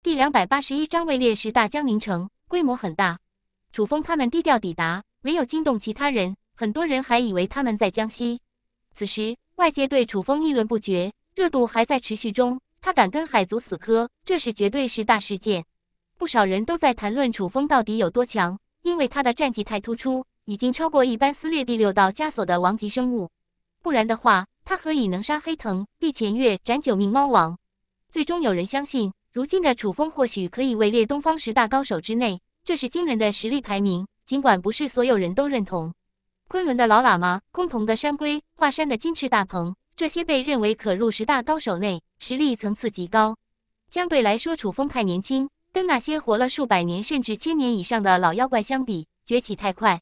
第两百八十一章位列十大江宁城规模很大，楚风他们低调抵达，没有惊动其他人。很多人还以为他们在江西。此时外界对楚风议论不绝，热度还在持续中。他敢跟海族死磕，这是绝对是大事件。不少人都在谈论楚风到底有多强，因为他的战绩太突出，已经超过一般撕裂第六道枷锁的王级生物。不然的话，他何以能杀黑藤、毕前月、斩九命猫王？最终有人相信。如今的楚风或许可以位列东方十大高手之内，这是惊人的实力排名。尽管不是所有人都认同，昆仑的老喇嘛、崆峒的山龟、华山的金翅大鹏，这些被认为可入十大高手内，实力层次极高。相对来说，楚风太年轻，跟那些活了数百年甚至千年以上的老妖怪相比，崛起太快。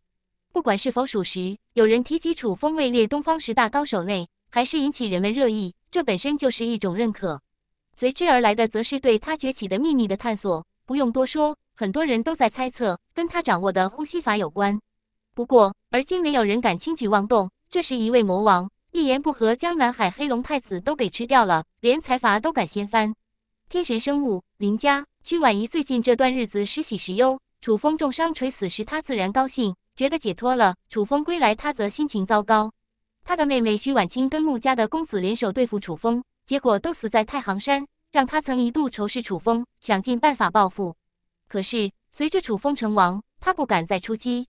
不管是否属实，有人提及楚风位列东方十大高手内，还是引起人们热议。这本身就是一种认可。随之而来的，则是对他崛起的秘密的探索。不用多说，很多人都在猜测，跟他掌握的呼吸法有关。不过，而今没有人敢轻举妄动。这时，一位魔王一言不合，将南海黑龙太子都给吃掉了，连财阀都敢掀翻。天神生物林家，屈婉仪最近这段日子时喜时忧。楚风重伤垂死时，他自然高兴，觉得解脱了；楚风归来，他则心情糟糕。他的妹妹徐婉清跟穆家的公子联手对付楚风。结果都死在太行山，让他曾一度仇视楚风，想尽办法报复。可是随着楚风成王，他不敢再出击，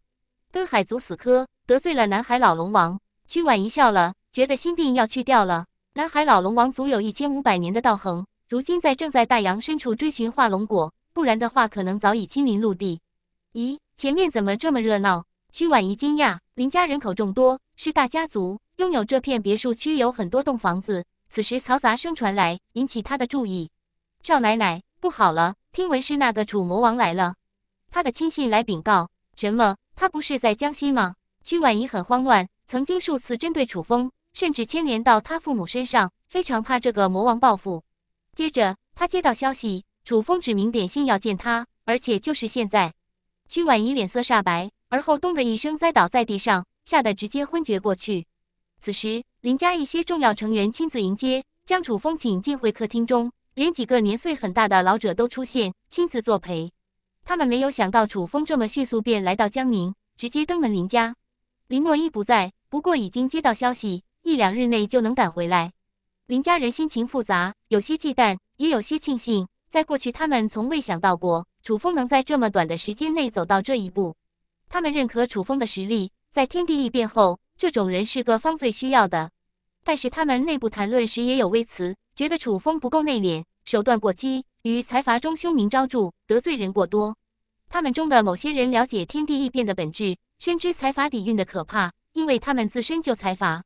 跟海族死磕，得罪了南海老龙王。屈婉仪笑了，觉得心病要去掉了。南海老龙王足有一千五百年的道行，如今在正在大洋深处追寻化龙果，不然的话可能早已亲临陆地。咦，前面怎么这么热闹？屈婉仪惊讶，林家人口众多，是大家族，拥有这片别墅区，有很多栋房子。此时嘈杂声传来，引起他的注意。赵奶奶，不好了！听闻是那个楚魔王来了，他的亲信来禀告。什么？他不是在江西吗？屈婉仪很慌乱，曾经数次针对楚风，甚至牵连到他父母身上，非常怕这个魔王报复。接着，他接到消息，楚风指名点姓要见他，而且就是现在。屈婉仪脸色煞白，而后咚的一声栽倒在地上，吓得直接昏厥过去。此时，林家一些重要成员亲自迎接将楚风，请进会客厅中，连几个年岁很大的老者都出现，亲自作陪。他们没有想到楚风这么迅速便来到江宁，直接登门林家。林诺一不在，不过已经接到消息，一两日内就能赶回来。林家人心情复杂，有些忌惮，也有些庆幸。在过去，他们从未想到过楚风能在这么短的时间内走到这一步。他们认可楚风的实力，在天地异变后。这种人是各方最需要的，但是他们内部谈论时也有微词，觉得楚风不够内敛，手段过激，与财阀中凶名昭著，得罪人过多。他们中的某些人了解天地异变的本质，深知财阀底蕴的可怕，因为他们自身就财阀。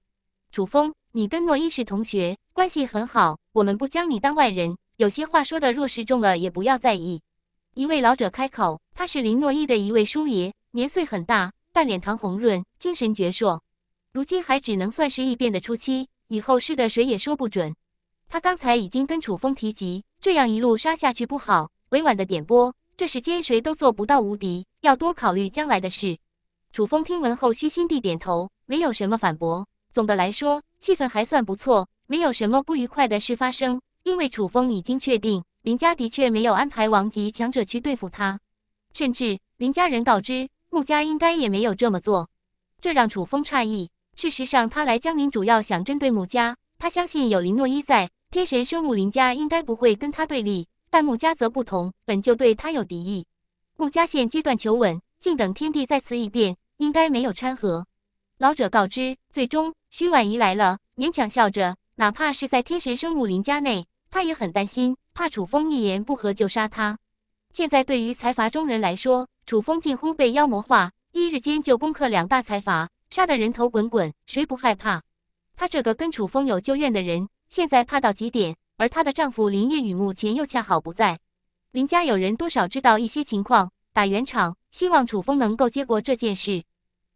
楚风，你跟诺伊是同学，关系很好，我们不将你当外人，有些话说的若是重了，也不要在意。一位老者开口，他是林诺伊的一位叔爷，年岁很大，但脸庞红润，精神矍铄。如今还只能算是异变的初期，以后是的谁也说不准。他刚才已经跟楚风提及，这样一路杀下去不好，委婉的点拨。这世间谁都做不到无敌，要多考虑将来的事。楚风听闻后，虚心地点头，没有什么反驳。总的来说，气氛还算不错，没有什么不愉快的事发生。因为楚风已经确定林家的确没有安排王级强者去对付他，甚至林家人告知穆家应该也没有这么做，这让楚风诧异。事实上，他来江宁主要想针对穆家。他相信有林诺伊在，天神生物林家应该不会跟他对立，但穆家则不同，本就对他有敌意。穆家现阶段求稳，静等天地再次异变，应该没有掺和。老者告知，最终徐婉仪来了，勉强笑着。哪怕是在天神生物林家内，他也很担心，怕楚风一言不合就杀他。现在对于财阀中人来说，楚风近乎被妖魔化，一日间就攻克两大财阀。杀得人头滚滚，谁不害怕？她这个跟楚风有旧怨的人，现在怕到极点。而她的丈夫林业雨目前又恰好不在，林家有人多少知道一些情况，打圆场，希望楚风能够接过这件事。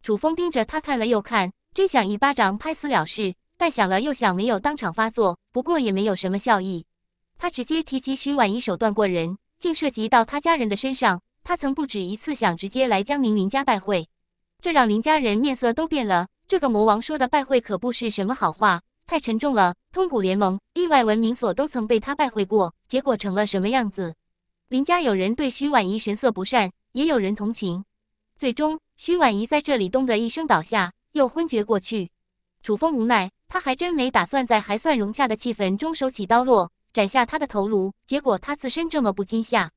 楚风盯着他看了又看，真想一巴掌拍死了事，但想了又想，没有当场发作。不过也没有什么效益，他直接提及徐婉仪手段过人，竟涉及到他家人的身上。他曾不止一次想直接来江宁林家拜会。这让林家人面色都变了。这个魔王说的拜会可不是什么好话，太沉重了。通古联盟、域外文明所都曾被他拜会过，结果成了什么样子？林家有人对徐婉仪神色不善，也有人同情。最终，徐婉仪在这里咚的一声倒下，又昏厥过去。楚风无奈，他还真没打算在还算融洽的气氛中手起刀落，斩下他的头颅。结果他自身这么不惊吓，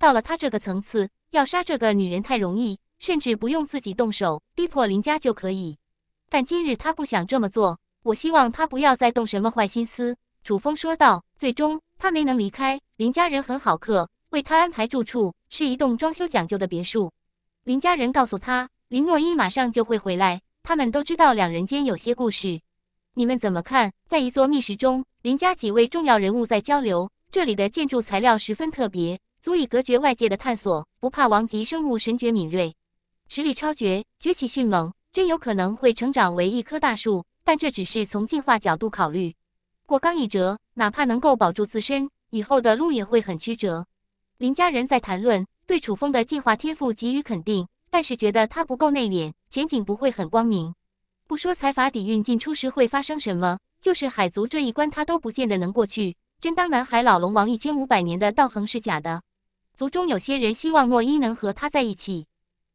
到了他这个层次，要杀这个女人太容易。甚至不用自己动手逼迫林家就可以，但今日他不想这么做。我希望他不要再动什么坏心思。”楚风说道。最终，他没能离开。林家人很好客，为他安排住处，是一栋装修讲究的别墅。林家人告诉他，林诺伊马上就会回来。他们都知道两人间有些故事。你们怎么看？在一座密室中，林家几位重要人物在交流。这里的建筑材料十分特别，足以隔绝外界的探索，不怕王级生物神觉敏锐。实力超绝，崛起迅猛，真有可能会成长为一棵大树。但这只是从进化角度考虑。过刚易折，哪怕能够保住自身，以后的路也会很曲折。林家人在谈论对楚风的进化天赋给予肯定，但是觉得他不够内敛，前景不会很光明。不说财阀底蕴进出时会发生什么，就是海族这一关他都不见得能过去。真当南海老龙王一千五百年的道行是假的？族中有些人希望诺伊能和他在一起。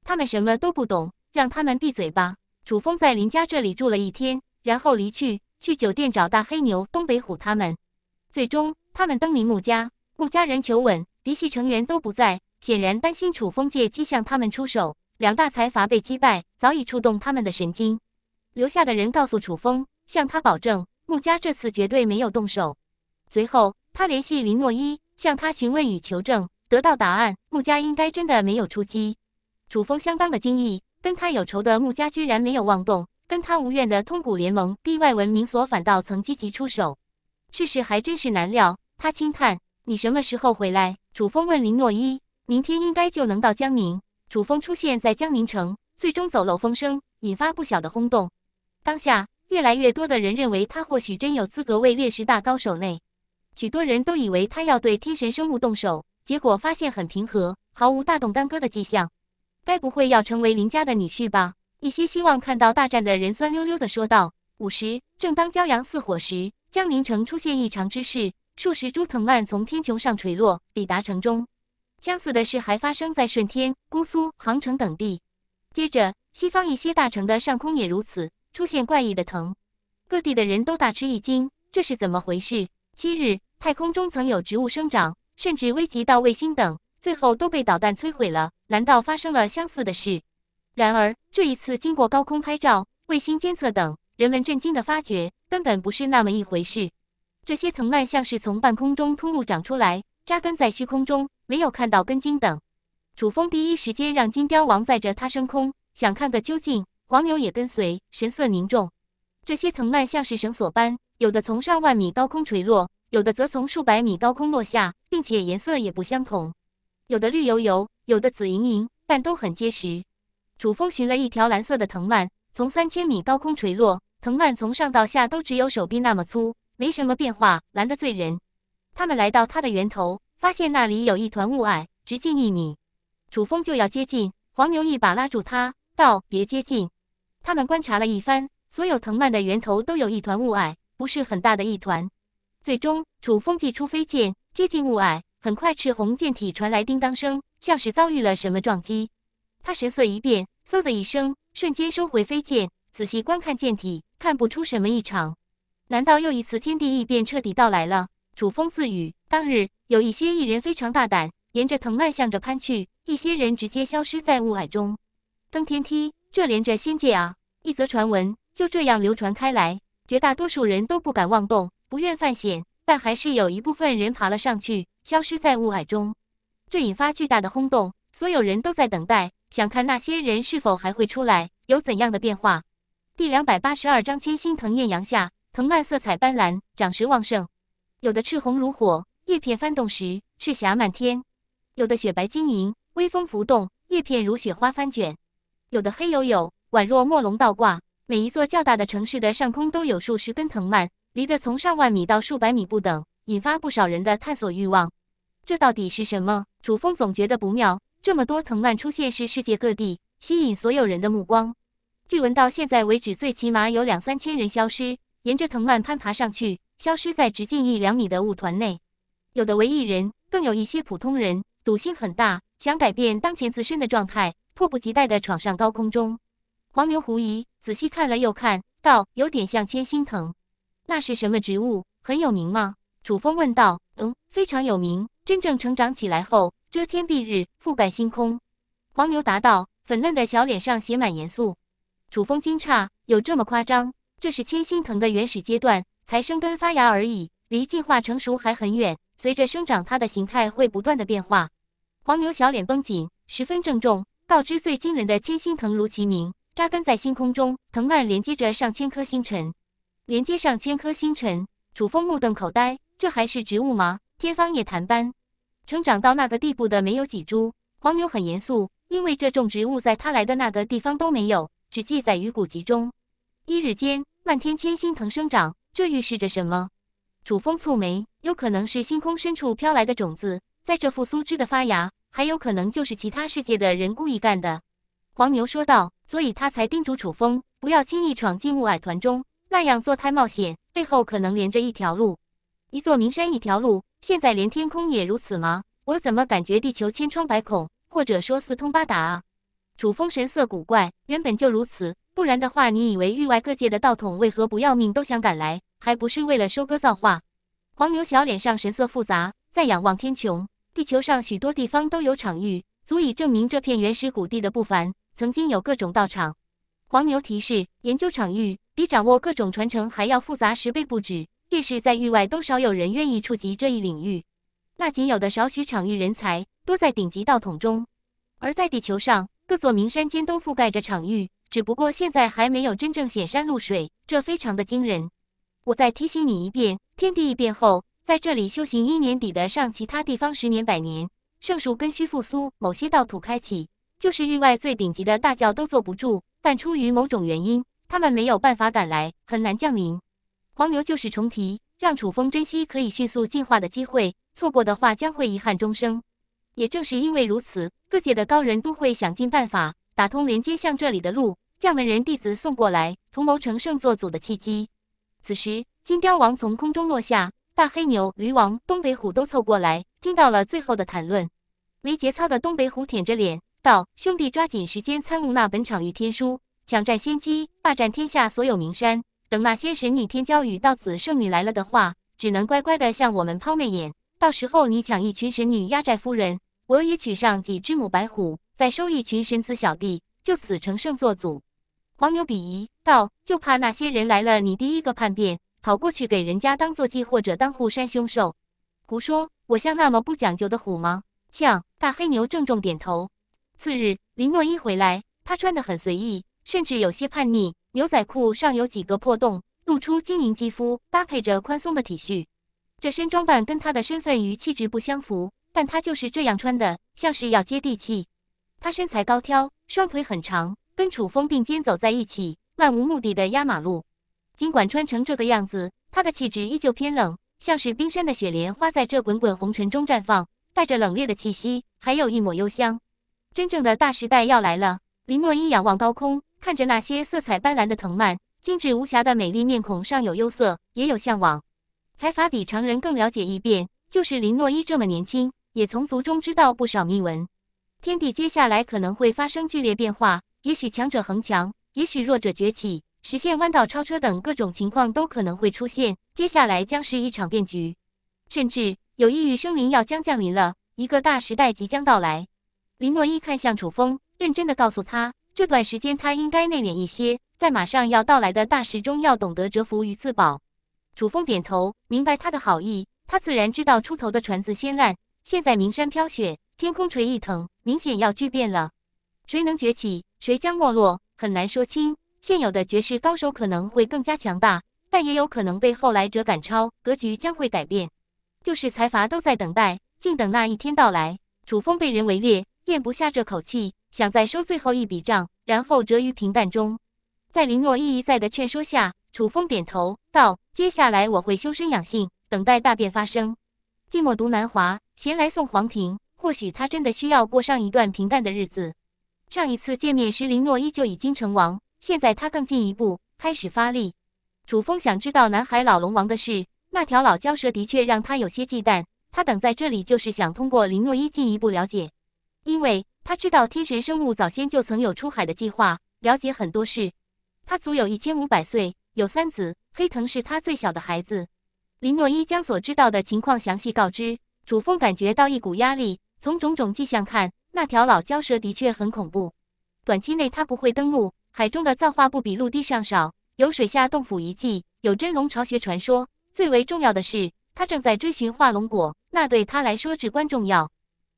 他们什么都不懂，让他们闭嘴吧。楚风在林家这里住了一天，然后离去，去酒店找大黑牛、东北虎他们。最终，他们登临穆家，穆家人求稳，嫡系成员都不在，显然担心楚风借机向他们出手。两大财阀被击败，早已触动他们的神经。留下的人告诉楚风，向他保证穆家这次绝对没有动手。随后，他联系林诺一，向他询问与求证，得到答案：穆家应该真的没有出击。楚风相当的惊异，跟他有仇的穆家居然没有妄动，跟他无怨的通古联盟、地外文明所反倒曾积极出手，世事还真是难料。他轻叹：“你什么时候回来？”楚风问林诺伊：“明天应该就能到江宁。”楚风出现在江宁城，最终走漏风声，引发不小的轰动。当下，越来越多的人认为他或许真有资格位列十大高手内。许多人都以为他要对天神生物动手，结果发现很平和，毫无大动干戈的迹象。该不会要成为林家的女婿吧？一些希望看到大战的人酸溜溜地说道。五十，正当骄阳似火时，江宁城出现异常之事，数十株藤蔓从天穹上垂落，抵达城中。相似的事还发生在顺天、姑苏、杭城等地。接着，西方一些大城的上空也如此，出现怪异的藤。各地的人都大吃一惊，这是怎么回事？昔日太空中曾有植物生长，甚至危及到卫星等。最后都被导弹摧毁了。难道发生了相似的事？然而这一次，经过高空拍照、卫星监测等，人们震惊的发觉，根本不是那么一回事。这些藤蔓像是从半空中突兀长出来，扎根在虚空中，没有看到根茎等。楚风第一时间让金雕王载着他升空，想看个究竟。黄牛也跟随，神色凝重。这些藤蔓像是绳索般，有的从上万米高空垂落，有的则从数百米高空落下，并且颜色也不相同。有的绿油油，有的紫莹莹，但都很结实。楚风寻了一条蓝色的藤蔓，从三千米高空垂落，藤蔓从上到下都只有手臂那么粗，没什么变化，蓝得醉人。他们来到它的源头，发现那里有一团雾霭，直径一米。楚风就要接近，黄牛一把拉住他，道：“别接近。”他们观察了一番，所有藤蔓的源头都有一团雾霭，不是很大的一团。最终，楚风祭出飞剑，接近雾霭。很快，赤红剑体传来叮当声，像是遭遇了什么撞击。他神色一变，嗖的一声，瞬间收回飞剑，仔细观看剑体，看不出什么异常。难道又一次天地异变彻底到来了？楚风自语。当日有一些异人非常大胆，沿着藤蔓向着攀去，一些人直接消失在雾霭中。登天梯，这连着仙界啊！一则传闻就这样流传开来，绝大多数人都不敢妄动，不愿犯险，但还是有一部分人爬了上去。消失在雾霭中，这引发巨大的轰动。所有人都在等待，想看那些人是否还会出来，有怎样的变化。第两百八十二章千心藤艳阳下，藤蔓色彩斑斓，长势旺盛。有的赤红如火，叶片翻动时，赤霞漫天；有的雪白晶莹，微风拂动，叶片如雪花翻卷；有的黑黝黝，宛若墨龙倒挂。每一座较大的城市的上空都有数十根藤蔓，离得从上万米到数百米不等，引发不少人的探索欲望。这到底是什么？楚风总觉得不妙。这么多藤蔓出现是世界各地吸引所有人的目光。据闻到现在为止，最起码有两三千人消失，沿着藤蔓攀爬上去，消失在直径一两米的雾团内。有的为艺人，更有一些普通人，赌性很大，想改变当前自身的状态，迫不及待地闯上高空中。黄牛狐疑，仔细看了又看，道：“有点像千心藤，那是什么植物？很有名吗？”楚风问道：“嗯，非常有名。真正成长起来后，遮天蔽日，覆盖星空。”黄牛答道：“粉嫩的小脸上写满严肃。”楚风惊诧：“有这么夸张？这是牵星藤的原始阶段，才生根发芽而已，离进化成熟还很远。随着生长，它的形态会不断的变化。”黄牛小脸绷紧，十分郑重告知：“最惊人的牵星藤，如其名，扎根在星空中，藤蔓连接着上千颗星辰，连接上千颗星辰。”楚风目瞪口呆。这还是植物吗？天方夜谭般，成长到那个地步的没有几株。黄牛很严肃，因为这种植物在他来的那个地方都没有，只记载于古籍中。一日间，漫天千心藤生长，这预示着什么？楚风蹙眉，有可能是星空深处飘来的种子在这复苏枝的发芽，还有可能就是其他世界的人故意干的。黄牛说道，所以他才叮嘱楚风不要轻易闯进雾霭团中，那样做太冒险，背后可能连着一条路。一座名山一条路，现在连天空也如此吗？我怎么感觉地球千疮百孔，或者说四通八达啊？楚风神色古怪，原本就如此，不然的话，你以为域外各界的道统为何不要命都想赶来？还不是为了收割造化？黄牛小脸上神色复杂，在仰望天穹。地球上许多地方都有场域，足以证明这片原始古地的不凡。曾经有各种道场。黄牛提示：研究场域比掌握各种传承还要复杂十倍不止。地势在域外都少有人愿意触及这一领域，那仅有的少许场域人才多在顶级道统中。而在地球上，各座名山间都覆盖着场域，只不过现在还没有真正显山露水，这非常的惊人。我再提醒你一遍，天地异变后，在这里修行一年，抵得上其他地方十年百年。圣树根须复苏，某些道土开启，就是域外最顶级的大教都坐不住，但出于某种原因，他们没有办法赶来，很难降临。黄牛旧事重提，让楚风珍惜可以迅速进化的机会，错过的话将会遗憾终生。也正是因为如此，各界的高人都会想尽办法打通连接向这里的路，将门人弟子送过来，图谋成圣做祖的契机。此时，金雕王从空中落下，大黑牛、驴王、东北虎都凑过来，听到了最后的谈论。没节操的东北虎舔着脸道：“兄弟，抓紧时间参悟那本场域天书，抢占先机，霸占天下所有名山。”等那些神女天骄与到此圣女来了的话，只能乖乖的向我们抛媚眼。到时候你抢一群神女压寨夫人，我也娶上几只母白虎，再收一群神子小弟，就此成圣做祖。黄牛鄙夷道：“就怕那些人来了，你第一个叛变，跑过去给人家当坐骑或者当护山凶兽。”“胡说，我像那么不讲究的虎吗？”呛大黑牛郑重点头。次日，林诺伊回来，他穿得很随意，甚至有些叛逆。牛仔裤上有几个破洞，露出晶莹肌肤，搭配着宽松的体恤，这身装扮跟他的身份与气质不相符，但他就是这样穿的，像是要接地气。他身材高挑，双腿很长，跟楚风并肩走在一起，漫无目的的压马路。尽管穿成这个样子，他的气质依旧偏冷，像是冰山的雪莲花，在这滚滚红尘中绽放，带着冷冽的气息，还有一抹幽香。真正的大时代要来了，林墨一仰望高空。看着那些色彩斑斓的藤蔓，精致无瑕的美丽面孔上有忧色，也有向往。财阀比常人更了解异变，就是林诺伊这么年轻，也从族中知道不少秘闻。天地接下来可能会发生剧烈变化，也许强者恒强，也许弱者崛起，实现弯道超车等各种情况都可能会出现。接下来将是一场变局，甚至有异域生灵要将降临了，一个大时代即将到来。林诺伊看向楚风，认真的告诉他。这段时间他应该内敛一些，在马上要到来的大事中要懂得折服与自保。楚风点头，明白他的好意。他自然知道出头的船子先烂。现在名山飘雪，天空垂一藤，明显要巨变了。谁能崛起，谁将没落，很难说清。现有的绝世高手可能会更加强大，但也有可能被后来者赶超，格局将会改变。就是财阀都在等待，静等那一天到来。楚风被人围猎，咽不下这口气。想再收最后一笔账，然后折于平淡中。在林诺伊一再的劝说下，楚风点头道：“接下来我会修身养性，等待大变发生。寂寞独南华，闲来送黄庭。或许他真的需要过上一段平淡的日子。”上一次见面时，林诺伊就已经成王，现在他更进一步，开始发力。楚风想知道南海老龙王的事，那条老蛟蛇的确让他有些忌惮。他等在这里，就是想通过林诺伊进一步了解，因为。他知道天神生物早先就曾有出海的计划，了解很多事。他足有一千五百岁，有三子，黑藤是他最小的孩子。林诺伊将所知道的情况详细告知楚风，感觉到一股压力。从种种迹象看，那条老蛟蛇的确很恐怖。短期内他不会登陆，海中的造化不比陆地上少，有水下洞府遗迹，有真龙巢穴传说。最为重要的是，他正在追寻化龙果，那对他来说至关重要。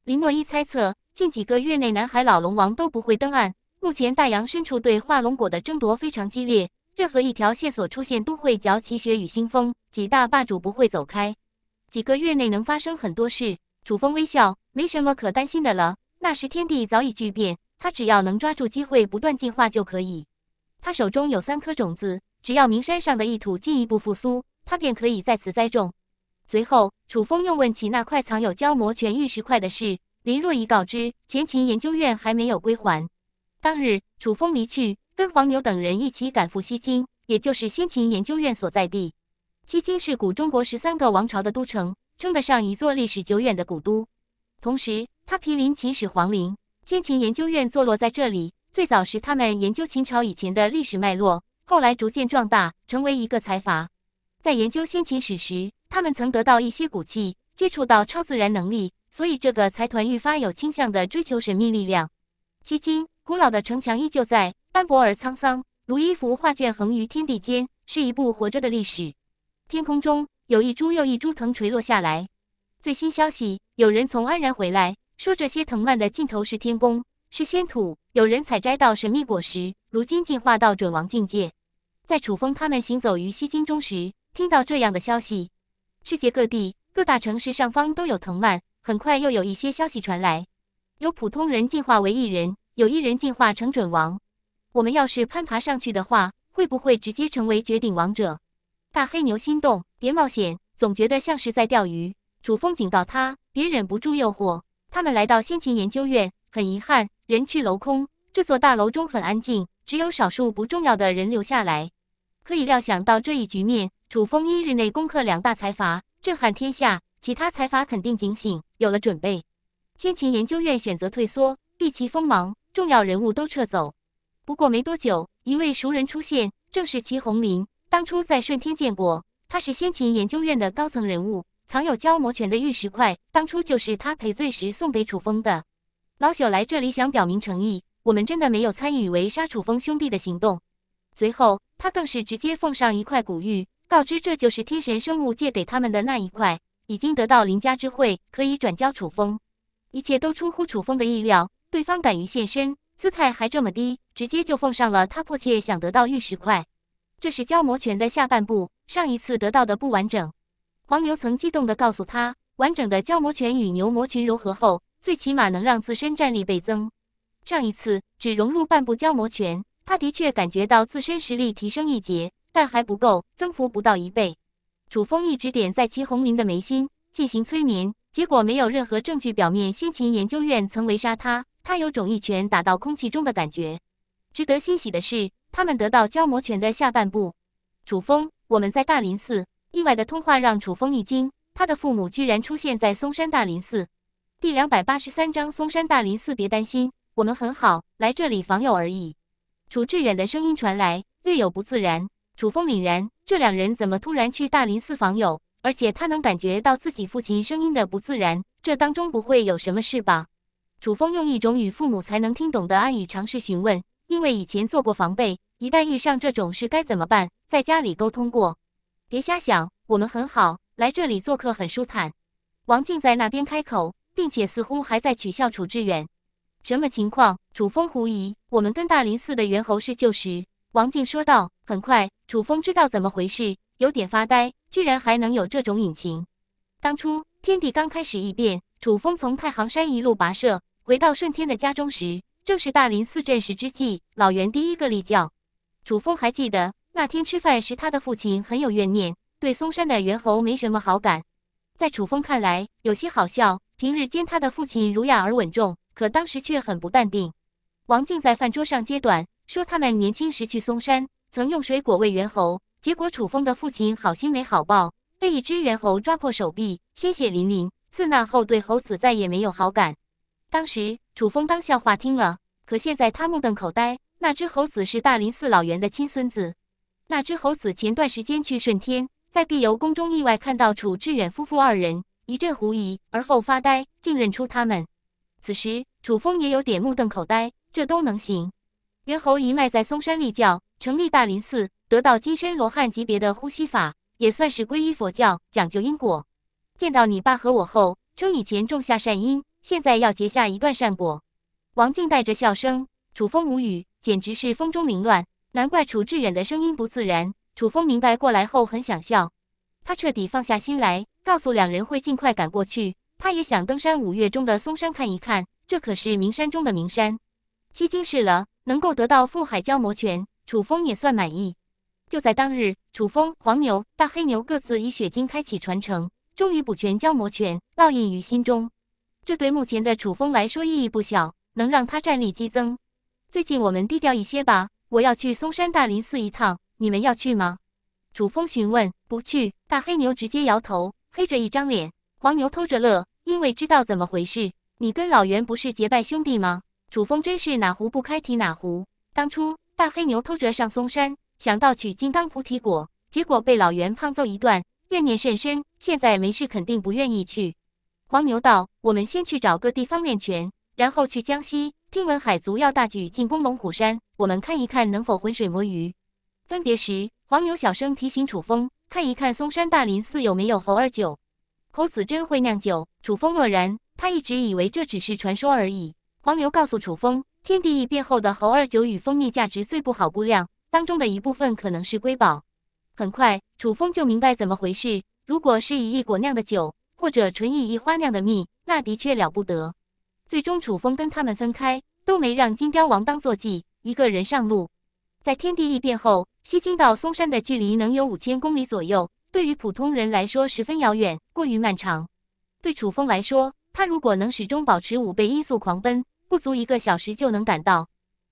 林诺伊猜测。近几个月内，南海老龙王都不会登岸。目前，大洋深处对化龙果的争夺非常激烈，任何一条线索出现都会搅起血雨腥风。几大霸主不会走开，几个月内能发生很多事。楚风微笑，没什么可担心的了。那时天地早已巨变，他只要能抓住机会，不断进化就可以。他手中有三颗种子，只要名山上的异土进一步复苏，他便可以再次栽种。随后，楚风又问起那块藏有胶膜痊玉石块的事。林若仪告知，前秦研究院还没有归还。当日，楚风离去，跟黄牛等人一起赶赴西京，也就是先秦研究院所在地。西京是古中国十三个王朝的都城，称得上一座历史久远的古都。同时，它毗邻秦始皇陵，先秦研究院坐落在这里。最早时，他们研究秦朝以前的历史脉络，后来逐渐壮大，成为一个财阀。在研究先秦史时，他们曾得到一些骨气，接触到超自然能力。所以，这个财团愈发有倾向的追求神秘力量。迄今，古老的城墙依旧在，斑驳而沧桑，如一幅画卷横于天地间，是一部活着的历史。天空中有一株又一株藤垂落下来。最新消息，有人从安然回来，说这些藤蔓的尽头是天宫，是仙土。有人采摘到神秘果实，如今进化到准王境界。在楚风他们行走于西京中时，听到这样的消息。世界各地各大城市上方都有藤蔓。很快又有一些消息传来，有普通人进化为异人，有异人进化成准王。我们要是攀爬上去的话，会不会直接成为绝顶王者？大黑牛心动，别冒险，总觉得像是在钓鱼。楚风警告他，别忍不住诱惑。他们来到先秦研究院，很遗憾，人去楼空。这座大楼中很安静，只有少数不重要的人留下来。可以料想到这一局面，楚风一日内攻克两大财阀，震撼天下。其他财阀肯定警醒，有了准备。先秦研究院选择退缩，避其锋芒，重要人物都撤走。不过没多久，一位熟人出现，正是齐红林，当初在顺天见过。他是先秦研究院的高层人物，藏有蛟魔泉的玉石块，当初就是他赔罪时送给楚风的。老朽来这里想表明诚意，我们真的没有参与围杀楚风兄弟的行动。随后，他更是直接奉上一块古玉，告知这就是天神生物借给他们的那一块。已经得到林家之会，可以转交楚风。一切都出乎楚风的意料，对方敢于现身，姿态还这么低，直接就奉上了他迫切想得到玉石块。这是蛟魔拳的下半部，上一次得到的不完整。黄牛曾激动地告诉他，完整的蛟魔拳与牛魔拳融合后，最起码能让自身战力倍增。上一次只融入半部蛟魔拳，他的确感觉到自身实力提升一截，但还不够，增幅不到一倍。楚风一指点在齐红林的眉心进行催眠，结果没有任何证据表明先秦研究院曾围杀他。他有种一拳打到空气中的感觉。值得欣喜的是，他们得到交魔拳的下半部。楚风，我们在大林寺。意外的通话让楚风一惊，他的父母居然出现在嵩山大林寺。第两百八十三章：嵩山大林寺。别担心，我们很好，来这里访友而已。楚志远的声音传来，略有不自然。楚风凛然，这两人怎么突然去大林寺访友？而且他能感觉到自己父亲声音的不自然，这当中不会有什么事吧？楚风用一种与父母才能听懂的暗语尝试询问，因为以前做过防备，一旦遇上这种事该怎么办？在家里沟通过，别瞎想，我们很好，来这里做客很舒坦。王静在那边开口，并且似乎还在取笑楚志远。什么情况？楚风狐疑。我们跟大林寺的猿猴是旧识。王静说道。很快。楚风知道怎么回事，有点发呆，居然还能有这种隐情。当初天地刚开始异变，楚风从太行山一路跋涉，回到顺天的家中时，正是大林寺阵时之际，老袁第一个立教。楚风还记得那天吃饭时，他的父亲很有怨念，对嵩山的猿猴没什么好感。在楚风看来，有些好笑。平日间他的父亲儒雅而稳重，可当时却很不淡定。王静在饭桌上揭短，说他们年轻时去嵩山。曾用水果喂猿猴，结果楚风的父亲好心没好报，被一只猿猴抓破手臂，鲜血淋淋。自那后，对猴子再也没有好感。当时楚风当笑话听了，可现在他目瞪口呆。那只猴子是大林寺老猿的亲孙子。那只猴子前段时间去顺天，在碧游宫中意外看到楚致远夫妇二人，一阵狐疑，而后发呆，竟认出他们。此时楚风也有点目瞪口呆，这都能行？猿猴一脉在嵩山立教，成立大林寺，得到金身罗汉级别的呼吸法，也算是皈依佛教，讲究因果。见到你爸和我后，称以前种下善因，现在要结下一段善果。王静带着笑声，楚风无语，简直是风中凌乱。难怪楚志远的声音不自然。楚风明白过来后，很想笑。他彻底放下心来，告诉两人会尽快赶过去。他也想登山五岳中的嵩山看一看，这可是名山中的名山。七经世了。能够得到富海蛟魔拳，楚风也算满意。就在当日，楚风、黄牛、大黑牛各自以血晶开启传承，终于补全蛟魔拳，烙印于心中。这对目前的楚风来说意义不小，能让他战力激增。最近我们低调一些吧，我要去嵩山大林寺一趟，你们要去吗？楚风询问。不去。大黑牛直接摇头，黑着一张脸。黄牛偷着乐，因为知道怎么回事。你跟老袁不是结拜兄弟吗？楚风真是哪壶不开提哪壶。当初大黑牛偷着上嵩山，想盗取金刚菩提果，结果被老袁胖揍一顿，怨念甚深。现在没事，肯定不愿意去。黄牛道：“我们先去找个地方练拳，然后去江西。听闻海族要大举进攻龙虎山，我们看一看能否浑水摸鱼。”分别时，黄牛小声提醒楚风：“看一看嵩山大林寺有没有猴儿酒。猴子真会酿酒。”楚风愕然，他一直以为这只是传说而已。黄牛告诉楚风，天地异变后的猴二酒与蜂蜜价值最不好估量，当中的一部分可能是瑰宝。很快，楚风就明白怎么回事。如果是以一果酿的酒，或者纯以一花酿的蜜，那的确了不得。最终，楚风跟他们分开，都没让金雕王当坐骑，一个人上路。在天地异变后，西京到嵩山的距离能有五千公里左右，对于普通人来说十分遥远，过于漫长。对楚风来说，他如果能始终保持五倍音速狂奔。不足一个小时就能赶到。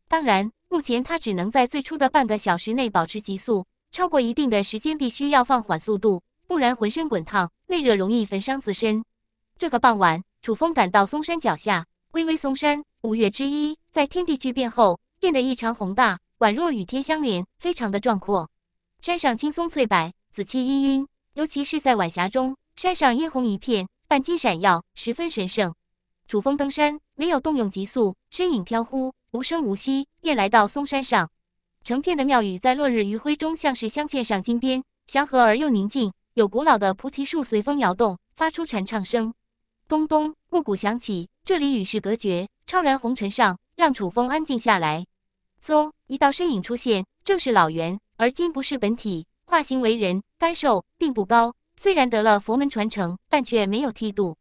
当然，目前他只能在最初的半个小时内保持极速，超过一定的时间必须要放缓速度，不然浑身滚烫，内热容易焚伤自身。这个傍晚，楚风赶到嵩山脚下，巍巍嵩山，五岳之一，在天地巨变后变得异常宏大，宛若与天相连，非常的壮阔。山上青松翠柏，紫气氤氲，尤其是在晚霞中，山上嫣红一片，泛金闪耀，十分神圣。楚风登山，没有动用极速，身影飘忽，无声无息。夜来到嵩山上，成片的庙宇在落日余晖中，像是镶嵌上金边，祥和而又宁静。有古老的菩提树随风摇动，发出禅唱声。咚咚，木鼓响起。这里与世隔绝，超然红尘上，让楚风安静下来。嗖，一道身影出现，正是老袁。而今不是本体，化形为人，干瘦，并不高。虽然得了佛门传承，但却没有梯度。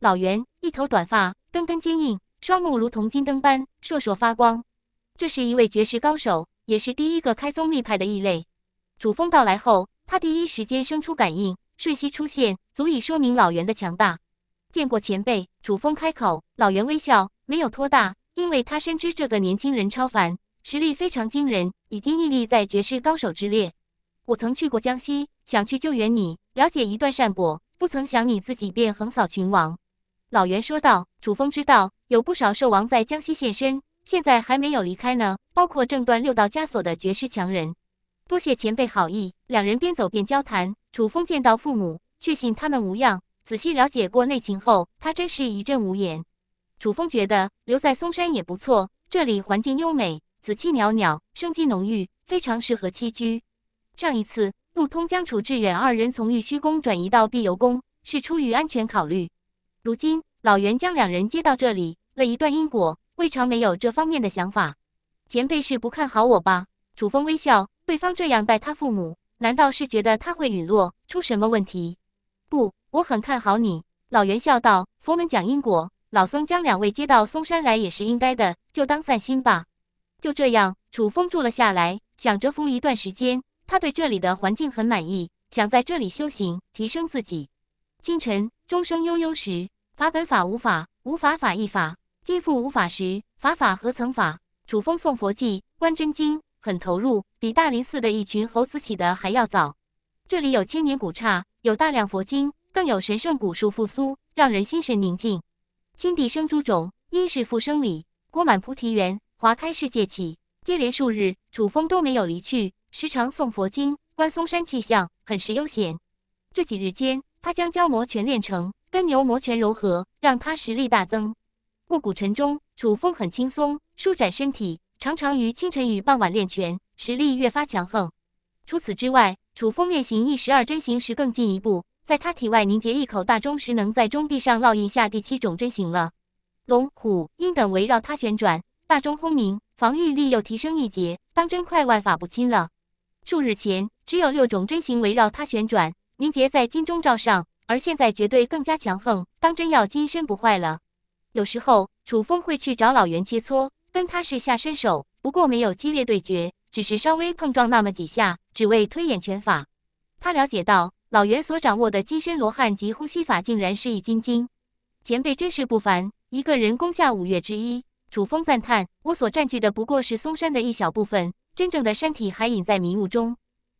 老袁。一头短发，根根坚硬，双目如同金灯般烁烁发光。这是一位绝世高手，也是第一个开宗立派的异类。楚风到来后，他第一时间生出感应，瞬息出现，足以说明老袁的强大。见过前辈，楚风开口，老袁微笑，没有托大，因为他深知这个年轻人超凡，实力非常惊人，已经屹立在绝世高手之列。我曾去过江西，想去救援你，了解一段善果，不曾想你自己便横扫群王。老袁说道：“楚风知道，有不少兽王在江西现身，现在还没有离开呢。包括正断六道枷锁的绝世强人。多谢前辈好意。”两人边走边交谈。楚风见到父母，确信他们无恙。仔细了解过内情后，他真是一阵无言。楚风觉得留在嵩山也不错，这里环境优美，紫气袅袅，生机浓郁，非常适合栖居。上一次路通将楚志远二人从玉虚宫转移到碧游宫，是出于安全考虑。如今老袁将两人接到这里，了一段因果，未尝没有这方面的想法。前辈是不看好我吧？楚风微笑，对方这样待他父母，难道是觉得他会陨落，出什么问题？不，我很看好你。老袁笑道：“佛门讲因果，老僧将两位接到嵩山来也是应该的，就当散心吧。”就这样，楚风住了下来，想蛰伏一段时间。他对这里的环境很满意，想在这里修行，提升自己。清晨。钟声悠悠时，法本法无法，无法法亦法。今复无法时，法法何曾法？楚风诵佛偈，观真经，很投入，比大林寺的一群猴子起的还要早。这里有千年古刹，有大量佛经，更有神圣古树复苏，让人心神宁静。金地生诸种，因是复生理。果满菩提园，花开世界起。接连数日，楚风都没有离去，时常诵佛经，观嵩山气象，很是悠闲。这几日间。他将蛟魔拳练成，跟牛魔拳融合，让他实力大增。暮鼓晨钟，楚风很轻松舒展身体，常常于清晨与傍晚练拳，实力越发强横。除此之外，楚风练形意十二真形时更进一步，在他体外凝结一口大钟时，能在钟壁上烙印下第七种真形了。龙、虎、鹰等围绕他旋转，大钟轰鸣，防御力又提升一截，当真快万法不侵了。数日前，只有六种真形围绕他旋转。凝结在金钟罩上，而现在绝对更加强横，当真要金身不坏了。有时候楚风会去找老袁切磋，跟他是下身手，不过没有激烈对决，只是稍微碰撞那么几下，只为推演拳法。他了解到老袁所掌握的金身罗汉及呼吸法，竟然是一筋经。前辈真是不凡，一个人攻下五岳之一。楚风赞叹：我所占据的不过是嵩山的一小部分，真正的山体还隐在迷雾中。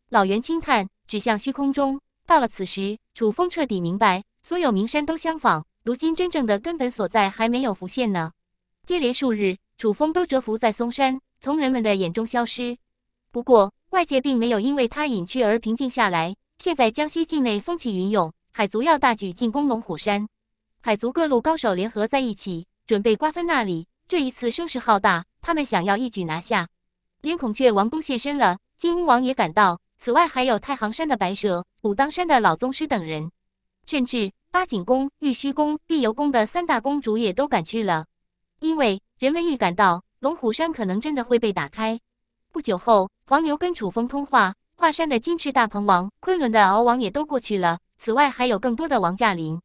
老袁轻叹，指向虚空中。到了此时，楚风彻底明白，所有名山都相仿，如今真正的根本所在还没有浮现呢。接连数日，楚风都蛰伏在嵩山，从人们的眼中消失。不过外界并没有因为他隐去而平静下来。现在江西境内风起云涌，海族要大举进攻龙虎山，海族各路高手联合在一起，准备瓜分那里。这一次声势浩大，他们想要一举拿下。连孔雀王公现身了，金乌王也赶到，此外还有太行山的白蛇。武当山的老宗师等人，甚至八景宫、玉虚宫、碧游宫的三大公主也都赶去了，因为人们预感到龙虎山可能真的会被打开。不久后，黄牛跟楚风通话，华山的金翅大鹏王、昆仑的敖王也都过去了。此外，还有更多的王驾临。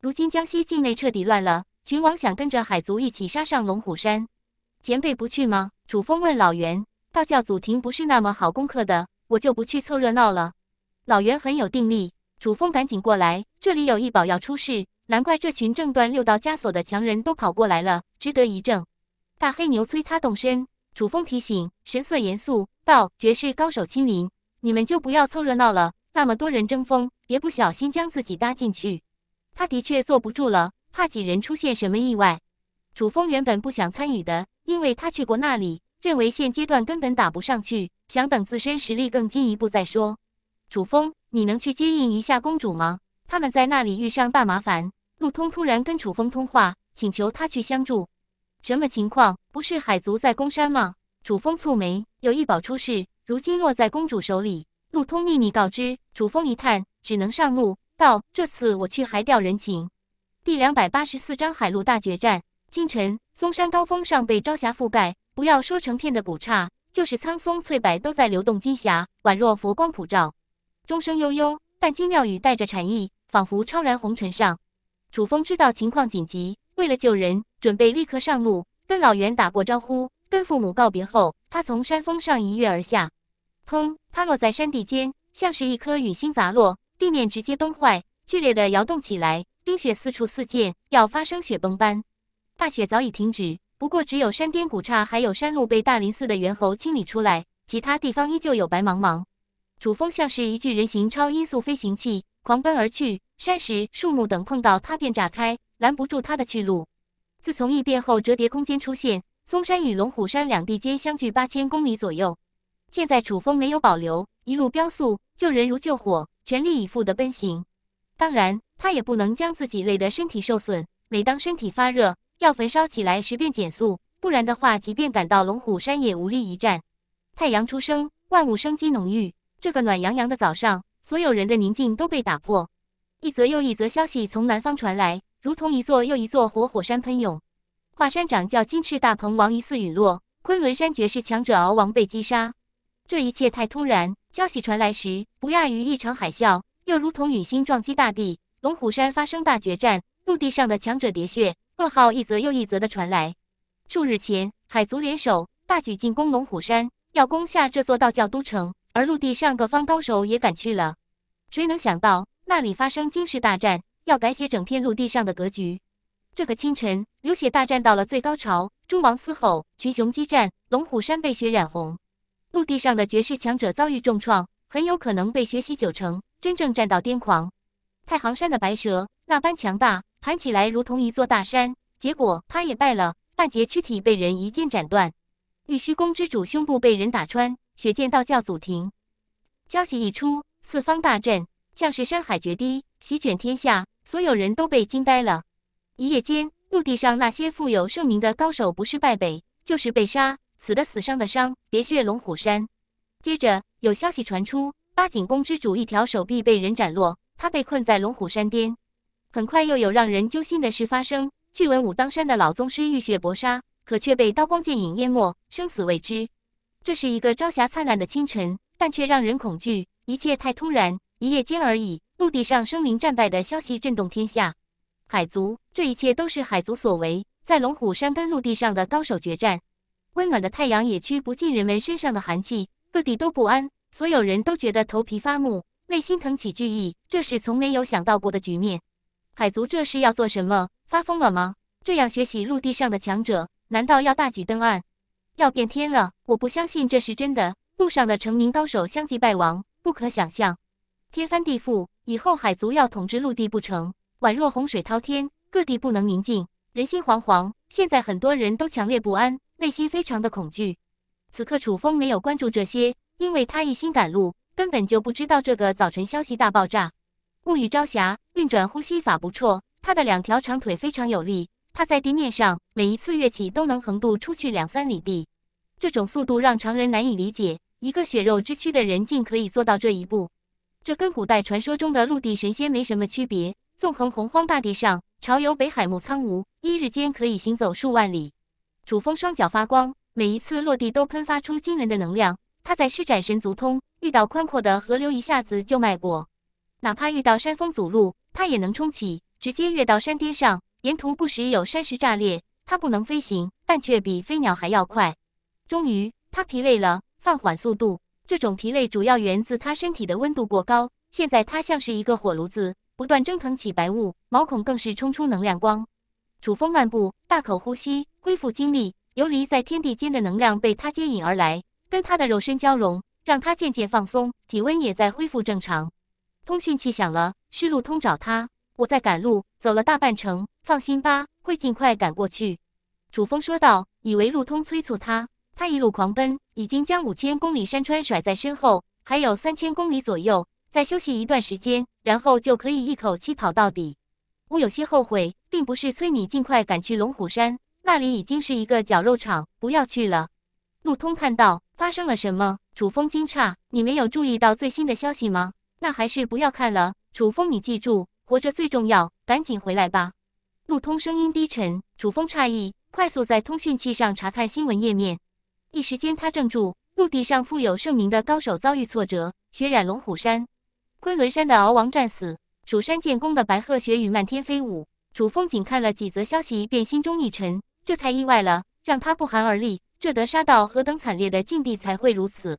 如今江西境内彻底乱了，群王想跟着海族一起杀上龙虎山。前辈不去吗？楚风问老袁。道教祖庭不是那么好攻克的，我就不去凑热闹了。老袁很有定力，楚风赶紧过来，这里有一宝要出事，难怪这群正断六道枷锁的强人都跑过来了，值得一证。大黑牛催他动身，楚风提醒，神色严肃道：“绝世高手亲临，你们就不要凑热闹了。那么多人争锋，别不小心将自己搭进去。”他的确坐不住了，怕几人出现什么意外。楚风原本不想参与的，因为他去过那里，认为现阶段根本打不上去，想等自身实力更进一步再说。楚风，你能去接应一下公主吗？他们在那里遇上大麻烦。陆通突然跟楚风通话，请求他去相助。什么情况？不是海族在攻山吗？楚风蹙眉，有一宝出世，如今落在公主手里。陆通秘密告知楚风一探，只能上路。道这次我去还掉人情。第两百八十四章海陆大决战。清晨，嵩山高峰上被朝霞覆盖，不要说成片的古刹，就是苍松翠柏都在流动金霞，宛若佛光普照。钟声悠悠，但金妙宇带着禅意，仿佛超然红尘上。楚风知道情况紧急，为了救人，准备立刻上路。跟老袁打过招呼，跟父母告别后，他从山峰上一跃而下。砰！他落在山地间，像是一颗陨星砸落，地面直接崩坏，剧烈的摇动起来，冰雪四处四溅，要发生雪崩般。大雪早已停止，不过只有山巅古刹还有山路被大林寺的猿猴清理出来，其他地方依旧有白茫茫。楚风像是一具人形超音速飞行器，狂奔而去。山石、树木等碰到他便炸开，拦不住他的去路。自从异变后，折叠空间出现，嵩山与龙虎山两地间相距八千公里左右。现在楚风没有保留，一路飙速，救人如救火，全力以赴的奔行。当然，他也不能将自己累得身体受损。每当身体发热要焚烧起来时，便减速，不然的话，即便赶到龙虎山，也无力一战。太阳初升，万物生机浓郁。这个暖洋洋的早上，所有人的宁静都被打破。一则又一则消息从南方传来，如同一座又一座活火山喷涌。华山掌教金翅大鹏王疑似陨落，昆仑山绝世强者敖王被击杀。这一切太突然，消息传来时不亚于一场海啸，又如同陨星撞击大地。龙虎山发生大决战，陆地上的强者喋血，噩耗一则又一则的传来。数日前，海族联手大举进攻龙虎山，要攻下这座道教都城。而陆地上各方高手也赶去了，谁能想到那里发生惊世大战，要改写整片陆地上的格局？这个清晨，流血大战到了最高潮，诸王嘶吼，群雄激战，龙虎山被血染红。陆地上的绝世强者遭遇重创，很有可能被血洗九成，真正战到癫狂。太行山的白蛇那般强大，盘起来如同一座大山，结果他也败了，半截躯体被人一剑斩断。玉虚宫之主胸部被人打穿。血见道教祖庭，消息一出，四方大震，像是山海决堤，席卷天下。所有人都被惊呆了。一夜间，陆地上那些富有盛名的高手，不是败北，就是被杀，死的死，伤的伤，喋血龙虎山。接着，有消息传出，八景宫之主一条手臂被人斩落，他被困在龙虎山巅。很快，又有让人揪心的事发生。据闻武当山的老宗师浴血搏杀，可却被刀光剑影淹没，生死未知。这是一个朝霞灿烂的清晨，但却让人恐惧。一切太突然，一夜间而已。陆地上生灵战败的消息震动天下。海族，这一切都是海族所为。在龙虎山跟陆地上的高手决战。温暖的太阳也驱不尽人们身上的寒气，各地都不安。所有人都觉得头皮发木，内心腾起惧意。这是从没有想到过的局面。海族这是要做什么？发疯了吗？这样学习陆地上的强者，难道要大举登岸？要变天了！我不相信这是真的。路上的成名高手相继败亡，不可想象，天翻地覆。以后海族要统治陆地不成，宛若洪水滔天，各地不能宁静，人心惶惶。现在很多人都强烈不安，内心非常的恐惧。此刻楚风没有关注这些，因为他一心赶路，根本就不知道这个早晨消息大爆炸。沐雨朝霞，运转呼吸法不错，他的两条长腿非常有力。它在地面上每一次跃起都能横渡出去两三里地，这种速度让常人难以理解。一个血肉之躯的人竟可以做到这一步，这跟古代传说中的陆地神仙没什么区别。纵横洪荒大地上，潮游北海、暮苍梧，一日间可以行走数万里。楚风双脚发光，每一次落地都喷发出惊人的能量。他在施展神足通，遇到宽阔的河流，一下子就迈过；哪怕遇到山峰阻路，他也能冲起，直接跃到山巅上。沿途不时有山石炸裂，它不能飞行，但却比飞鸟还要快。终于，它疲累了，放缓速度。这种疲累主要源自它身体的温度过高。现在，它像是一个火炉子，不断蒸腾起白雾，毛孔更是冲出能量光。楚风漫步，大口呼吸，恢复精力。游离在天地间的能量被它接引而来，跟它的肉身交融，让它渐渐放松，体温也在恢复正常。通讯器响了，是路通找他。我在赶路，走了大半程。放心吧，会尽快赶过去。”楚风说道，以为路通催促他，他一路狂奔，已经将五千公里山川甩在身后，还有三千公里左右，再休息一段时间，然后就可以一口气跑到底。我有些后悔，并不是催你尽快赶去龙虎山，那里已经是一个绞肉场，不要去了。路通看到发生了什么，楚风惊诧：“你没有注意到最新的消息吗？那还是不要看了。”楚风，你记住。活着最重要，赶紧回来吧！陆通声音低沉。楚风诧异，快速在通讯器上查看新闻页面。一时间，他怔住。陆地上富有盛名的高手遭遇挫折，血染龙虎山、昆仑山的敖王战死，蜀山建功的白鹤血雨漫天飞舞。楚风仅看了几则消息，便心中一沉。这太意外了，让他不寒而栗。这得杀到何等惨烈的境地才会如此？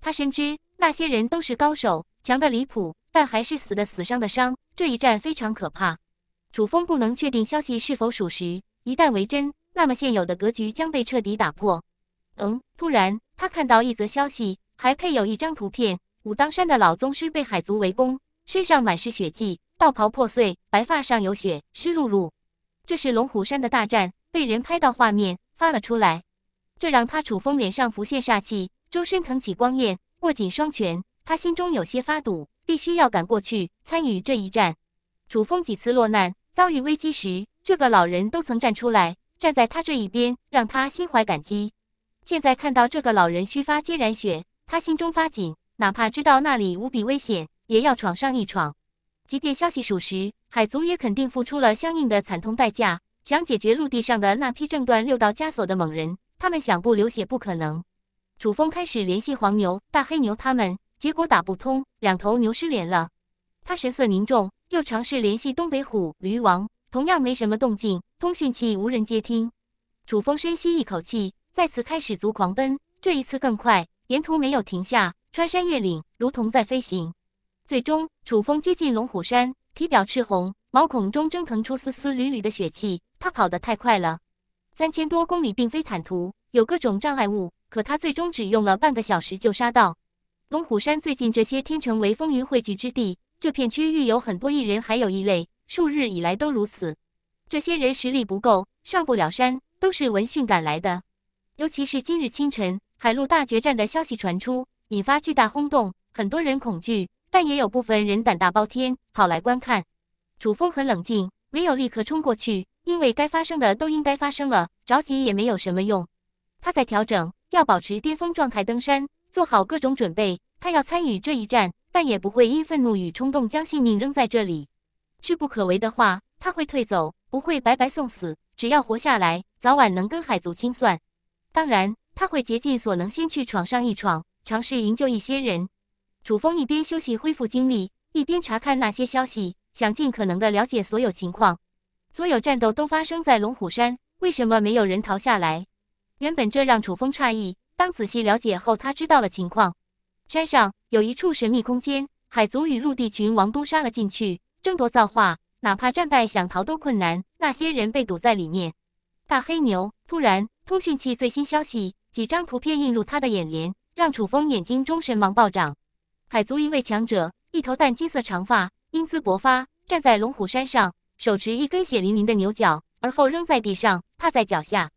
他深知那些人都是高手，强的离谱，但还是死的死，伤的伤。这一战非常可怕，楚风不能确定消息是否属实。一旦为真，那么现有的格局将被彻底打破。嗯，突然他看到一则消息，还配有一张图片：武当山的老宗师被海族围攻，身上满是血迹，道袍破碎，白发上有血，湿漉漉。这是龙虎山的大战，被人拍到画面发了出来。这让他楚风脸上浮现煞气，周身腾起光焰，握紧双拳。他心中有些发堵。必须要赶过去参与这一战。楚风几次落难、遭遇危机时，这个老人都曾站出来站在他这一边，让他心怀感激。现在看到这个老人须发皆染血，他心中发紧，哪怕知道那里无比危险，也要闯上一闯。即便消息属实，海族也肯定付出了相应的惨痛代价。想解决陆地上的那批挣断六道枷锁的猛人，他们想不流血不可能。楚风开始联系黄牛、大黑牛他们。结果打不通，两头牛失联了。他神色凝重，又尝试联系东北虎、驴王，同样没什么动静，通讯器无人接听。楚风深吸一口气，再次开始足狂奔，这一次更快，沿途没有停下，穿山越岭，如同在飞行。最终，楚风接近龙虎山，体表赤红，毛孔中蒸腾出丝丝缕缕的血气。他跑得太快了，三千多公里并非坦途，有各种障碍物，可他最终只用了半个小时就杀到。龙虎山最近这些天成为风云汇聚之地，这片区域有很多异人还有异类，数日以来都如此。这些人实力不够，上不了山，都是闻讯赶来的。尤其是今日清晨，海陆大决战的消息传出，引发巨大轰动，很多人恐惧，但也有部分人胆大包天，跑来观看。楚风很冷静，没有立刻冲过去，因为该发生的都应该发生了，着急也没有什么用。他在调整，要保持巅峰状态登山。做好各种准备，他要参与这一战，但也不会因愤怒与冲动将性命扔在这里。志不可为的话，他会退走，不会白白送死。只要活下来，早晚能跟海族清算。当然，他会竭尽所能先去闯上一闯，尝试营救一些人。楚风一边休息恢复精力，一边查看那些消息，想尽可能的了解所有情况。所有战斗都发生在龙虎山，为什么没有人逃下来？原本这让楚风诧异。当仔细了解后，他知道了情况。山上有一处神秘空间，海族与陆地群王都杀了进去，争夺造化。哪怕战败，想逃都困难。那些人被堵在里面。大黑牛突然，通讯器最新消息，几张图片映入他的眼帘，让楚风眼睛中神芒暴涨。海族一位强者，一头淡金色长发，英姿勃发，站在龙虎山上，手持一根血淋淋的牛角，而后扔在地上，踏在脚下。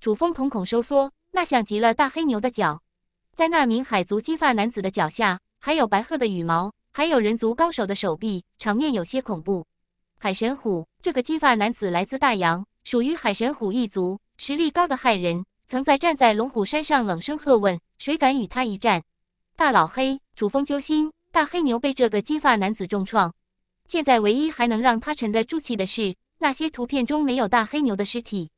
楚风瞳孔收缩。那像极了大黑牛的脚，在那名海族金发男子的脚下，还有白鹤的羽毛，还有人族高手的手臂，场面有些恐怖。海神虎，这个金发男子来自大洋，属于海神虎一族，实力高的骇人，曾在站在龙虎山上冷声喝问：“谁敢与他一战？”大老黑，楚风揪心，大黑牛被这个金发男子重创，现在唯一还能让他沉得住气的是，那些图片中没有大黑牛的尸体。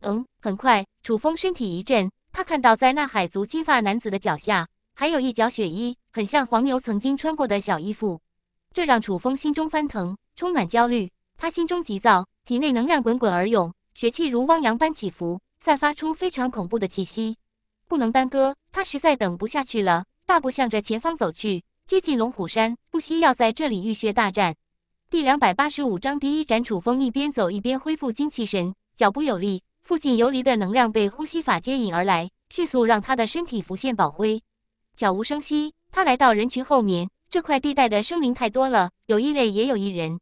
嗯，很快，楚风身体一震。他看到，在那海族金发男子的脚下，还有一脚血衣，很像黄牛曾经穿过的小衣服。这让楚风心中翻腾，充满焦虑。他心中急躁，体内能量滚滚而涌，血气如汪洋般起伏，散发出非常恐怖的气息。不能耽搁，他实在等不下去了。大步向着前方走去，接近龙虎山，不惜要在这里浴血大战。第两百八十五章第一斩，楚风一边走一边恢复精气神，脚步有力。附近游离的能量被呼吸法接引而来，迅速让他的身体浮现宝辉。悄无声息，他来到人群后面。这块地带的生灵太多了，有异类，也有异人，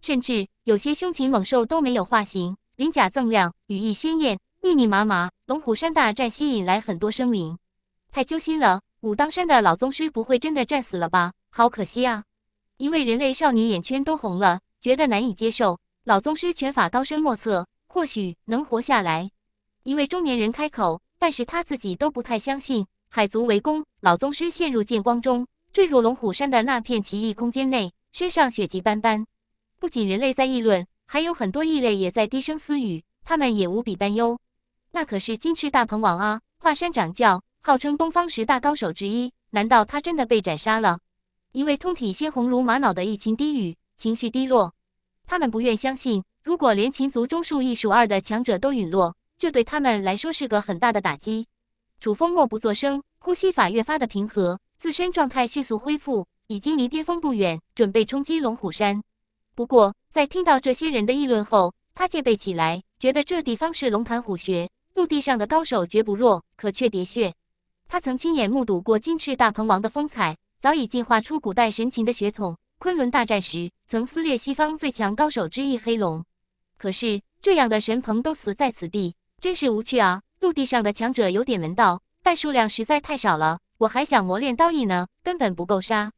甚至有些凶禽猛兽都没有化形，鳞甲锃亮，羽翼鲜艳，密密麻麻。龙虎山大战吸引来很多生灵，太揪心了。武当山的老宗师不会真的战死了吧？好可惜啊！一位人类少女眼圈都红了，觉得难以接受。老宗师拳法高深莫测。或许能活下来，一位中年人开口，但是他自己都不太相信。海族围攻，老宗师陷入剑光中，坠入龙虎山的那片奇异空间内，身上血迹斑斑。不仅人类在议论，还有很多异类也在低声私语，他们也无比担忧。那可是金翅大鹏王啊，华山掌教，号称东方十大高手之一，难道他真的被斩杀了？一位通体鲜红如玛瑙的异禽低语，情绪低落，他们不愿相信。如果连秦族中数一数二的强者都陨落，这对他们来说是个很大的打击。楚风默不作声，呼吸法越发的平和，自身状态迅速恢复，已经离巅峰不远，准备冲击龙虎山。不过，在听到这些人的议论后，他戒备起来，觉得这地方是龙潭虎穴，陆地上的高手绝不弱，可却喋血。他曾亲眼目睹过金翅大鹏王的风采，早已进化出古代神禽的血统。昆仑大战时，曾撕裂西方最强高手之一黑龙。可是这样的神鹏都死在此地，真是无趣啊！陆地上的强者有点门道，但数量实在太少了。我还想磨练刀艺呢，根本不够杀。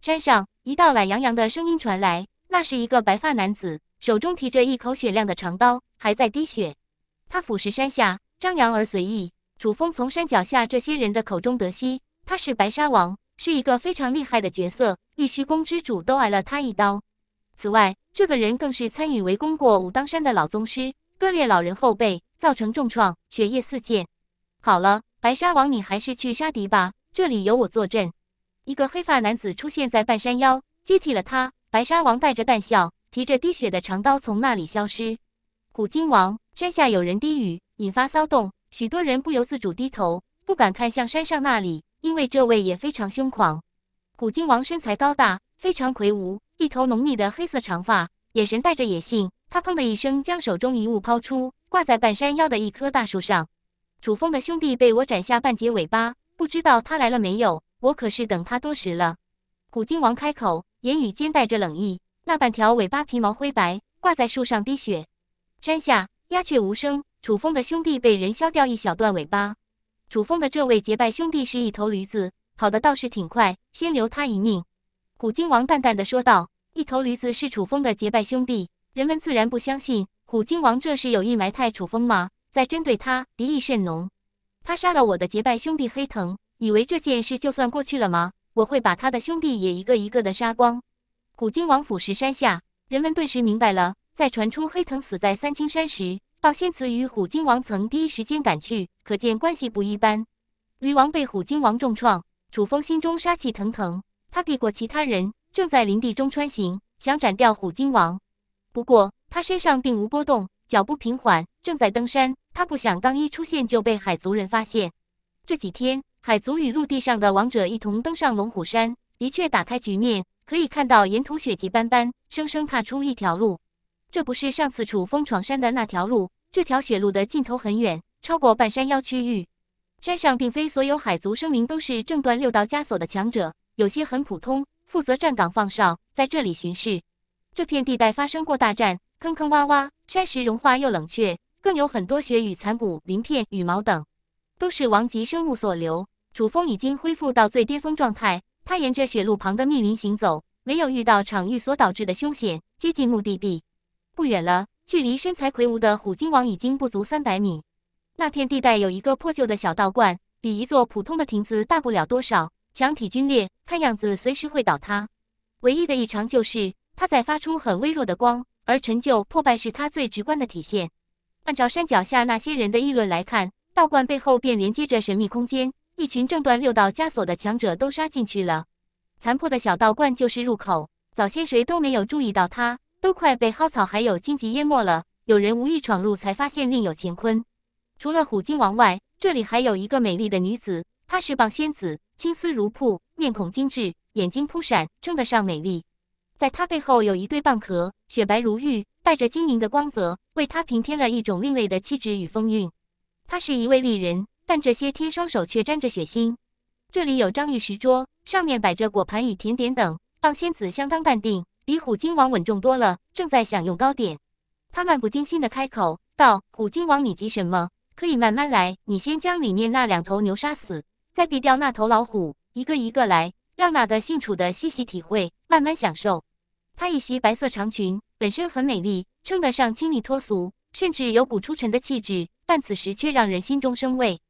山上一道懒洋洋的声音传来，那是一个白发男子，手中提着一口雪亮的长刀，还在滴血。他俯视山下，张扬而随意。楚风从山脚下这些人的口中得悉，他是白沙王，是一个非常厉害的角色，玉虚宫之主都挨了他一刀。此外，这个人更是参与围攻过武当山的老宗师，割裂老人后背，造成重创，血液四溅。好了，白沙王，你还是去杀敌吧，这里有我坐镇。一个黑发男子出现在半山腰，接替了他。白沙王带着淡笑，提着滴血的长刀从那里消失。虎鲸王，山下有人低语，引发骚动，许多人不由自主低头，不敢看向山上那里，因为这位也非常凶狂。虎鲸王身材高大，非常魁梧。一头浓密的黑色长发，眼神带着野性。他砰的一声将手中一物抛出，挂在半山腰的一棵大树上。楚风的兄弟被我斩下半截尾巴，不知道他来了没有？我可是等他多时了。虎鲸王开口，言语间带着冷意。那半条尾巴皮毛灰白，挂在树上滴血。山下鸦雀无声。楚风的兄弟被人削掉一小段尾巴。楚风的这位结拜兄弟是一头驴子，跑得倒是挺快，先留他一命。虎鲸王淡淡的说道：“一头驴子是楚风的结拜兄弟，人们自然不相信虎鲸王这是有意埋汰楚风吗？在针对他，敌意甚浓。他杀了我的结拜兄弟黑藤，以为这件事就算过去了吗？我会把他的兄弟也一个一个的杀光。”虎鲸王俯视山下，人们顿时明白了。在传出黑藤死在三清山时，道仙子与虎鲸王曾第一时间赶去，可见关系不一般。驴王被虎鲸王重创，楚风心中杀气腾腾。他避过其他人，正在林地中穿行，想斩掉虎鲸王。不过他身上并无波动，脚步平缓，正在登山。他不想刚一出现就被海族人发现。这几天，海族与陆地上的王者一同登上龙虎山，的确打开局面。可以看到沿途雪迹斑斑，生生踏出一条路。这不是上次楚风闯山的那条路。这条雪路的尽头很远，超过半山腰区域。山上并非所有海族生灵都是正断六道枷锁的强者。有些很普通，负责站岗放哨，在这里巡视。这片地带发生过大战，坑坑洼洼，山石融化又冷却，更有很多雪与残骨、鳞片、羽毛等，都是王级生物所留。楚风已经恢复到最巅峰状态，他沿着雪路旁的密林行走，没有遇到场域所导致的凶险，接近目的地不远了，距离身材魁梧的虎鲸王已经不足三百米。那片地带有一个破旧的小道观，比一座普通的亭子大不了多少。墙体龟裂，看样子随时会倒塌。唯一的异常就是它在发出很微弱的光，而陈旧破败是它最直观的体现。按照山脚下那些人的议论来看，道观背后便连接着神秘空间，一群挣断六道枷锁的强者都杀进去了。残破的小道观就是入口。早先谁都没有注意到它，都快被蒿草还有荆棘淹没了。有人无意闯入，才发现另有乾坤。除了虎鲸王外，这里还有一个美丽的女子，她是蚌仙子。青丝如瀑，面孔精致，眼睛扑闪，称得上美丽。在她背后有一对蚌壳，雪白如玉，带着晶莹的光泽，为她平添了一种另类的气质与风韵。她是一位丽人，但这些天双手却沾着血腥。这里有张玉石桌，上面摆着果盘与甜点等。蚌仙子相当淡定，比虎鲸王稳重多了，正在享用糕点。他漫不经心的开口道：“虎鲸王，你急什么？可以慢慢来，你先将里面那两头牛杀死。”再毙掉那头老虎，一个一个来，让那个姓楚的细细体会，慢慢享受。她一袭白色长裙，本身很美丽，称得上清丽脱俗，甚至有股出尘的气质，但此时却让人心中生畏。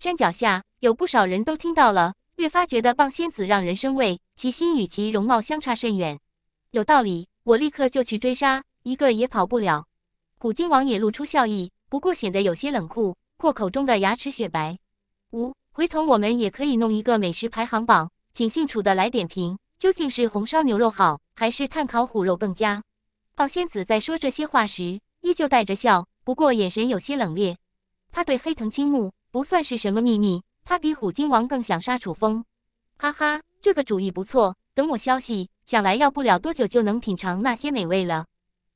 山脚下有不少人都听到了，越发觉得蚌仙子让人生畏，其心与其容貌相差甚远。有道理，我立刻就去追杀，一个也跑不了。虎鲸王也露出笑意，不过显得有些冷酷，阔口中的牙齿雪白。五。回头我们也可以弄一个美食排行榜，请姓楚的来点评，究竟是红烧牛肉好，还是炭烤虎肉更佳？放仙子在说这些话时，依旧带着笑，不过眼神有些冷冽。他对黑藤青木不算是什么秘密，他比虎鲸王更想杀楚风。哈哈，这个主意不错，等我消息，想来要不了多久就能品尝那些美味了。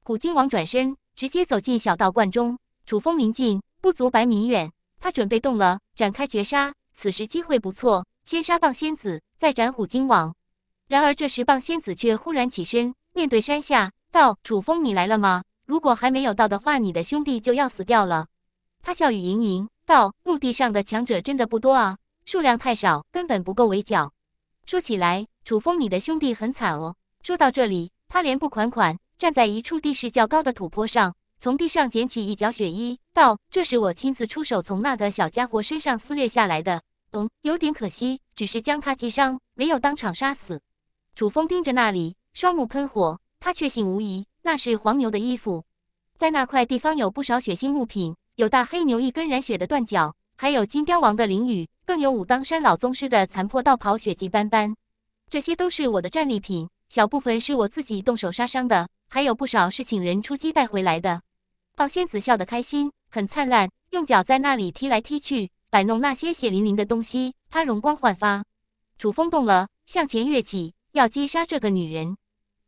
虎鲸王转身，直接走进小道观中。楚风临近不足百米远，他准备动了，展开绝杀。此时机会不错，先杀棒仙子，再斩虎鲸王。然而这时棒仙子却忽然起身，面对山下道：“楚风，你来了吗？如果还没有到的话，你的兄弟就要死掉了。”他笑语盈盈道：“陆地上的强者真的不多啊，数量太少，根本不够围剿。说起来，楚风，你的兄弟很惨哦。”说到这里，他连步款款站在一处地势较高的土坡上，从地上捡起一角血衣，道：“这是我亲自出手从那个小家伙身上撕裂下来的。”嗯，有点可惜，只是将他击伤，没有当场杀死。楚风盯着那里，双目喷火，他确信无疑，那是黄牛的衣服。在那块地方有不少血腥物品，有大黑牛一根染血的断脚，还有金雕王的翎羽，更有武当山老宗师的残破道袍，血迹斑斑。这些都是我的战利品，小部分是我自己动手杀伤的，还有不少是请人出击带回来的。方仙子笑得开心，很灿烂，用脚在那里踢来踢去。摆弄那些血淋淋的东西，他容光焕发。楚风动了，向前跃起，要击杀这个女人。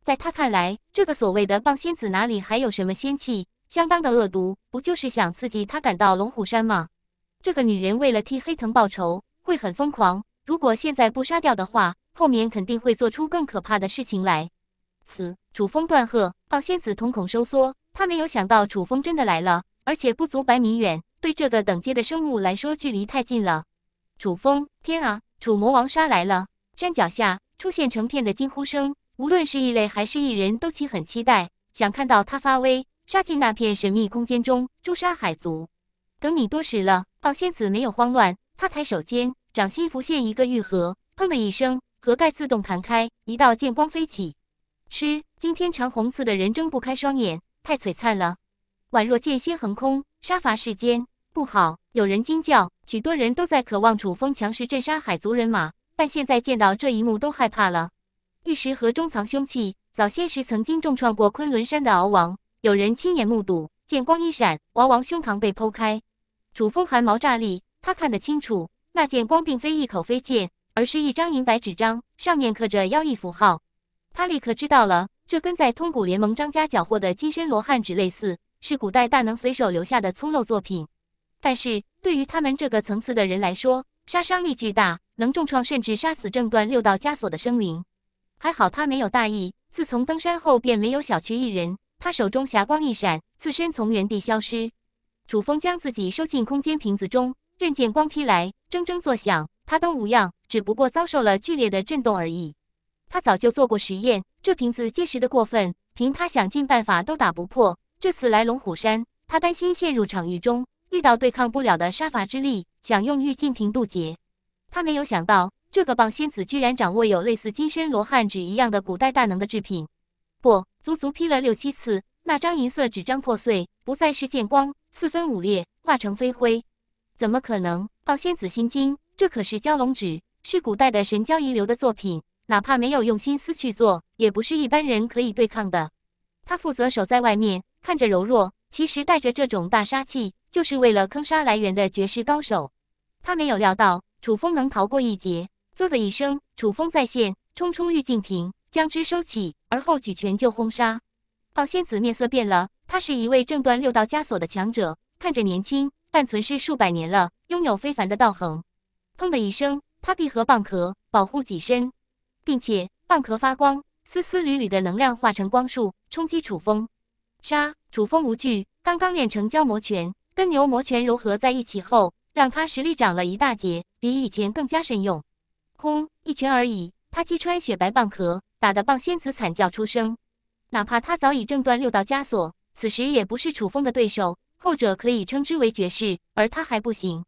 在他看来，这个所谓的棒仙子哪里还有什么仙气，相当的恶毒，不就是想刺激他赶到龙虎山吗？这个女人为了替黑藤报仇，会很疯狂。如果现在不杀掉的话，后面肯定会做出更可怕的事情来。此楚风断喝，棒仙子瞳孔收缩，他没有想到楚风真的来了，而且不足百米远。对这个等阶的生物来说，距离太近了。楚风，天啊！楚魔王杀来了！山脚下出现成片的惊呼声，无论是异类还是异人都其很期待，想看到他发威，杀进那片神秘空间中，诛杀海族。等你多时了，宝仙子没有慌乱，他抬手间，掌心浮现一个玉盒，砰的一声，盒盖自动弹开，一道剑光飞起。吃！惊天长虹刺的人睁不开双眼，太璀璨了，宛若剑仙横空。杀伐世间不好！有人惊叫，许多人都在渴望楚风强势镇杀海族人马，但现在见到这一幕都害怕了。玉石盒中藏凶器，早些时曾经重创过昆仑山的敖王，有人亲眼目睹，剑光一闪，敖王胸膛被剖开。楚风寒毛炸立，他看得清楚，那剑光并非一口飞剑，而是一张银白纸张，上面刻着妖异符号。他立刻知道了，这跟在通古联盟张家缴获的金身罗汉纸类似。是古代大能随手留下的粗陋作品，但是对于他们这个层次的人来说，杀伤力巨大，能重创甚至杀死正断六道枷锁的生灵。还好他没有大意，自从登山后便没有小觑一人。他手中霞光一闪，自身从原地消失。楚风将自己收进空间瓶子中，刃剑光劈来，铮铮作响，他都无恙，只不过遭受了剧烈的震动而已。他早就做过实验，这瓶子结实的过分，凭他想尽办法都打不破。这次来龙虎山，他担心陷入场域中遇到对抗不了的杀伐之力，想用玉净瓶渡劫。他没有想到，这个棒仙子居然掌握有类似金身罗汉纸一样的古代大能的制品。不，足足劈了六七次，那张银色纸张破碎，不再是剑光，四分五裂，化成飞灰。怎么可能？棒仙子心惊，这可是蛟龙纸，是古代的神蛟遗留的作品，哪怕没有用心思去做，也不是一般人可以对抗的。他负责守在外面。看着柔弱，其实带着这种大杀器，就是为了坑杀来源的绝世高手。他没有料到楚风能逃过一劫。嗖的一声，楚风再现，冲出玉净瓶，将之收起，而后举拳就轰杀。宝仙子面色变了，他是一位挣断六道枷锁的强者，看着年轻，但存世数百年了，拥有非凡的道行。砰的一声，他闭合蚌壳，保护己身，并且蚌壳发光，丝丝缕缕的能量化成光束，冲击楚风。杀楚风无惧，刚刚练成蛟魔拳，跟牛魔拳融合在一起后，让他实力长了一大截，比以前更加神勇。轰！一拳而已，他击穿雪白蚌壳，打得蚌仙子惨叫出声。哪怕他早已挣断六道枷锁，此时也不是楚风的对手。后者可以称之为绝世，而他还不行。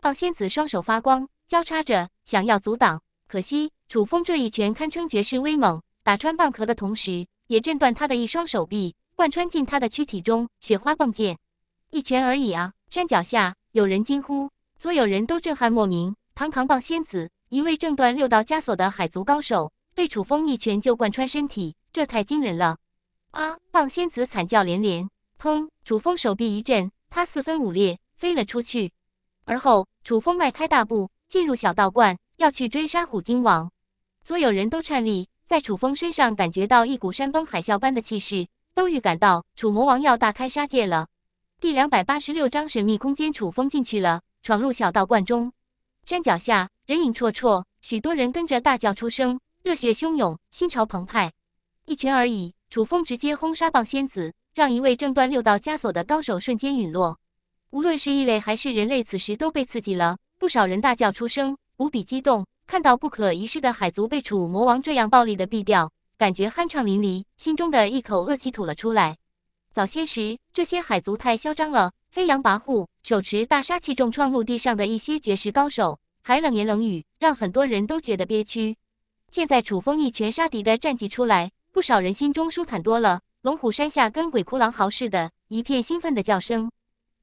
蚌仙子双手发光，交叉着想要阻挡，可惜楚风这一拳堪称绝世威猛，打穿蚌壳的同时，也震断他的一双手臂。贯穿进他的躯体中，雪花迸溅。一拳而已啊！山脚下有人惊呼，所有人都震撼莫名。堂堂棒仙子，一位正断六道枷锁的海族高手，被楚风一拳就贯穿身体，这太惊人了！啊！棒仙子惨叫连连，砰！楚风手臂一震，他四分五裂，飞了出去。而后，楚风迈开大步，进入小道观，要去追杀虎鲸王。所有人都颤栗，在楚风身上感觉到一股山崩海啸般的气势。都预感到楚魔王要大开杀戒了。第两百八十六章神秘空间，楚风进去了，闯入小道观中。山脚下人影绰绰，许多人跟着大叫出声，热血汹涌，心潮澎湃。一拳而已，楚风直接轰杀棒仙子，让一位挣断六道枷锁的高手瞬间陨落。无论是异类还是人类，此时都被刺激了，不少人大叫出声，无比激动。看到不可一世的海族被楚魔王这样暴力的毙掉。感觉酣畅淋漓，心中的一口恶气吐了出来。早些时，这些海族太嚣张了，飞扬跋扈，手持大杀器，重创陆地上的一些绝世高手，还冷言冷语，让很多人都觉得憋屈。现在楚风一拳杀敌的战绩出来，不少人心中舒坦多了。龙虎山下跟鬼哭狼嚎似的，一片兴奋的叫声。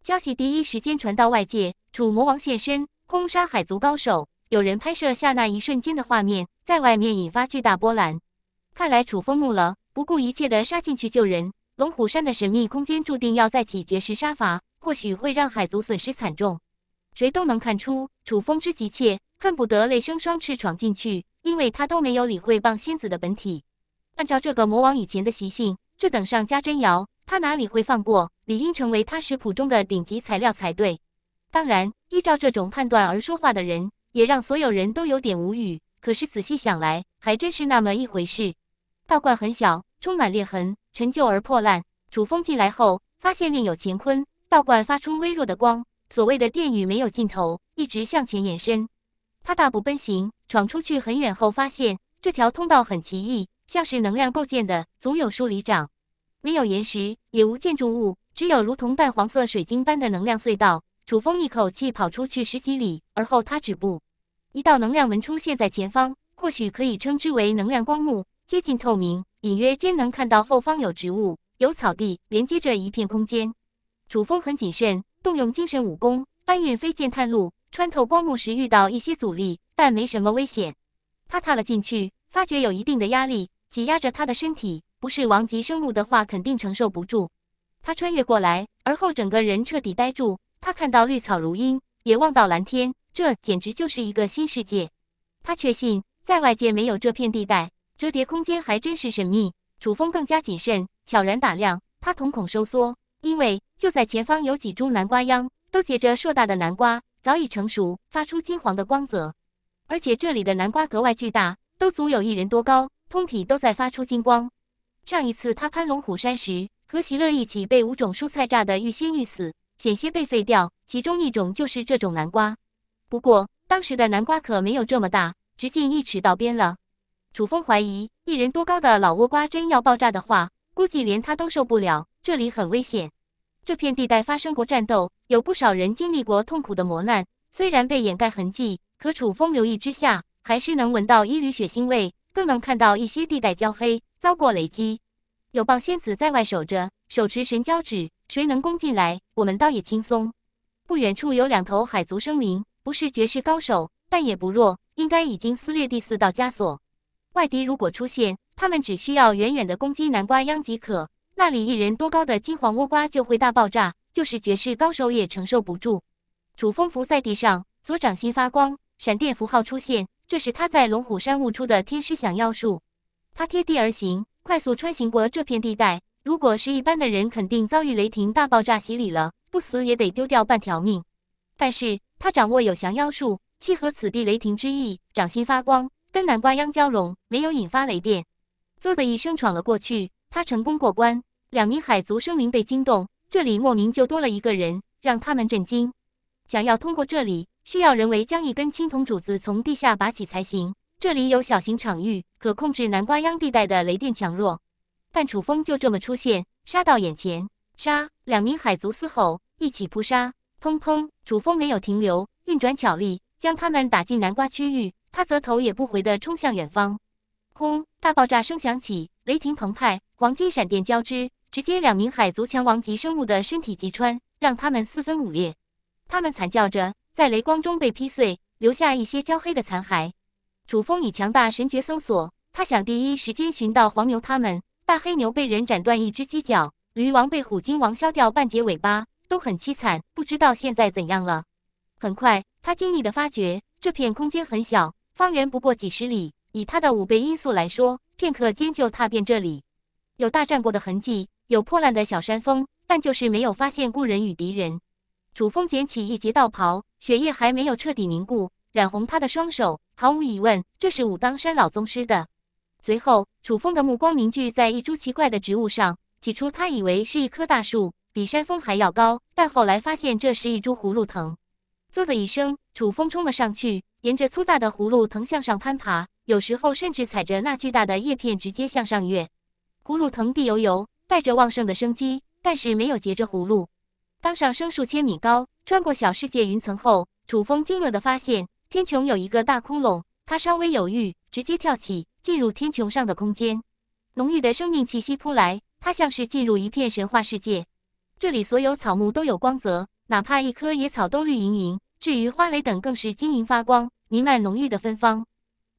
消息第一时间传到外界，楚魔王现身，轰杀海族高手。有人拍摄下那一瞬间的画面，在外面引发巨大波澜。看来楚风怒了，不顾一切的杀进去救人。龙虎山的神秘空间注定要再起绝食杀伐，或许会让海族损失惨重。谁都能看出楚风之急切，恨不得累生双翅闯进去，因为他都没有理会蚌仙子的本体。按照这个魔王以前的习性，这等上加真瑶，他哪里会放过？理应成为他食谱中的顶级材料才对。当然，依照这种判断而说话的人，也让所有人都有点无语。可是仔细想来，还真是那么一回事。道观很小，充满裂痕，陈旧而破烂。楚风进来后，发现另有乾坤。道观发出微弱的光，所谓的电雨没有尽头，一直向前延伸。他大步奔行，闯出去很远后，发现这条通道很奇异，像是能量构建的，足有数里长，没有岩石，也无建筑物，只有如同淡黄色水晶般的能量隧道。楚风一口气跑出去十几里，而后他止步，一道能量纹出现在前方，或许可以称之为能量光幕。接近透明，隐约间能看到后方有植物、有草地，连接着一片空间。楚风很谨慎，动用精神武功搬运飞剑探路，穿透光幕时遇到一些阻力，但没什么危险。他踏了进去，发觉有一定的压力，挤压着他的身体。不是王级生物的话，肯定承受不住。他穿越过来，而后整个人彻底呆住。他看到绿草如茵，也望到蓝天，这简直就是一个新世界。他确信，在外界没有这片地带。折叠空间还真是神秘。楚风更加谨慎，悄然打量。他瞳孔收缩，因为就在前方有几株南瓜秧，都结着硕大的南瓜，早已成熟，发出金黄的光泽。而且这里的南瓜格外巨大，都足有一人多高，通体都在发出金光。上一次他攀龙虎山时，和席乐一起被五种蔬菜炸得欲仙欲死，险些被废掉，其中一种就是这种南瓜。不过当时的南瓜可没有这么大，直径一尺到边了。楚风怀疑，一人多高的老倭瓜真要爆炸的话，估计连他都受不了。这里很危险，这片地带发生过战斗，有不少人经历过痛苦的磨难。虽然被掩盖痕迹，可楚风留意之下，还是能闻到一缕血腥味，更能看到一些地带焦黑，遭过雷击。有暴仙子在外守着，手持神交指，谁能攻进来，我们倒也轻松。不远处有两头海族生灵，不是绝世高手，但也不弱，应该已经撕裂第四道枷锁。外敌如果出现，他们只需要远远的攻击南瓜秧即可，那里一人多高的金黄倭瓜就会大爆炸，就是绝世高手也承受不住。楚风伏在地上，左掌心发光，闪电符号出现，这是他在龙虎山悟出的天师降妖术。他贴地而行，快速穿行过这片地带。如果是一般的人，肯定遭遇雷霆大爆炸洗礼了，不死也得丢掉半条命。但是他掌握有降妖术，契合此地雷霆之意，掌心发光。跟南瓜秧交融，没有引发雷电，嗖的一声闯了过去。他成功过关，两名海族生灵被惊动，这里莫名就多了一个人，让他们震惊。想要通过这里，需要人为将一根青铜柱子从地下拔起才行。这里有小型场域，可控制南瓜秧地带的雷电强弱。但楚风就这么出现，杀到眼前，杀！两名海族嘶吼，一起扑杀，砰砰！楚风没有停留，运转巧力，将他们打进南瓜区域。他则头也不回地冲向远方，轰！大爆炸声响起，雷霆澎湃，黄金闪电交织，直接两名海族强王级生物的身体击穿，让他们四分五裂。他们惨叫着，在雷光中被劈碎，留下一些焦黑的残骸。楚风以强大神诀搜索，他想第一时间寻到黄牛他们。大黑牛被人斩断一只犄角，驴王被虎鲸王削掉半截尾巴，都很凄惨。不知道现在怎样了。很快，他惊异的发觉，这片空间很小。方圆不过几十里，以他的五倍音速来说，片刻间就踏遍这里。有大战过的痕迹，有破烂的小山峰，但就是没有发现故人与敌人。楚风捡起一截道袍，血液还没有彻底凝固，染红他的双手。毫无疑问，这是武当山老宗师的。随后，楚风的目光凝聚在一株奇怪的植物上。起初他以为是一棵大树，比山峰还要高，但后来发现这是一株葫芦藤。啧的一声，楚风冲了上去。沿着粗大的葫芦藤向上攀爬，有时候甚至踩着那巨大的叶片直接向上跃。葫芦藤碧油油，带着旺盛的生机，但是没有结着葫芦。当上升数千米高，穿过小世界云层后，楚风惊愕地发现天穹有一个大窟窿。他稍微犹豫，直接跳起，进入天穹上的空间。浓郁的生命气息扑来，他像是进入一片神话世界。这里所有草木都有光泽，哪怕一棵野草都绿莹莹。至于花蕾等，更是晶莹发光，弥漫浓郁的芬芳。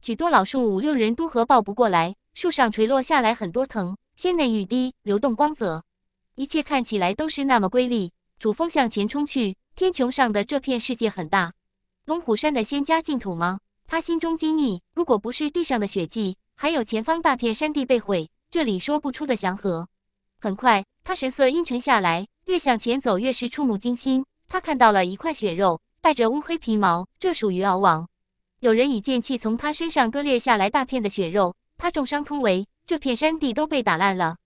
许多老树，五六人都合抱不过来。树上垂落下来很多藤，鲜嫩欲滴，流动光泽。一切看起来都是那么瑰丽。楚风向前冲去，天穹上的这片世界很大，龙虎山的仙家净土吗？他心中惊异。如果不是地上的血迹，还有前方大片山地被毁，这里说不出的祥和。很快，他神色阴沉下来，越向前走越是触目惊心。他看到了一块血肉。带着乌黑皮毛，这属于敖王。有人以剑气从他身上割裂下来大片的血肉，他重伤突围，这片山地都被打烂了。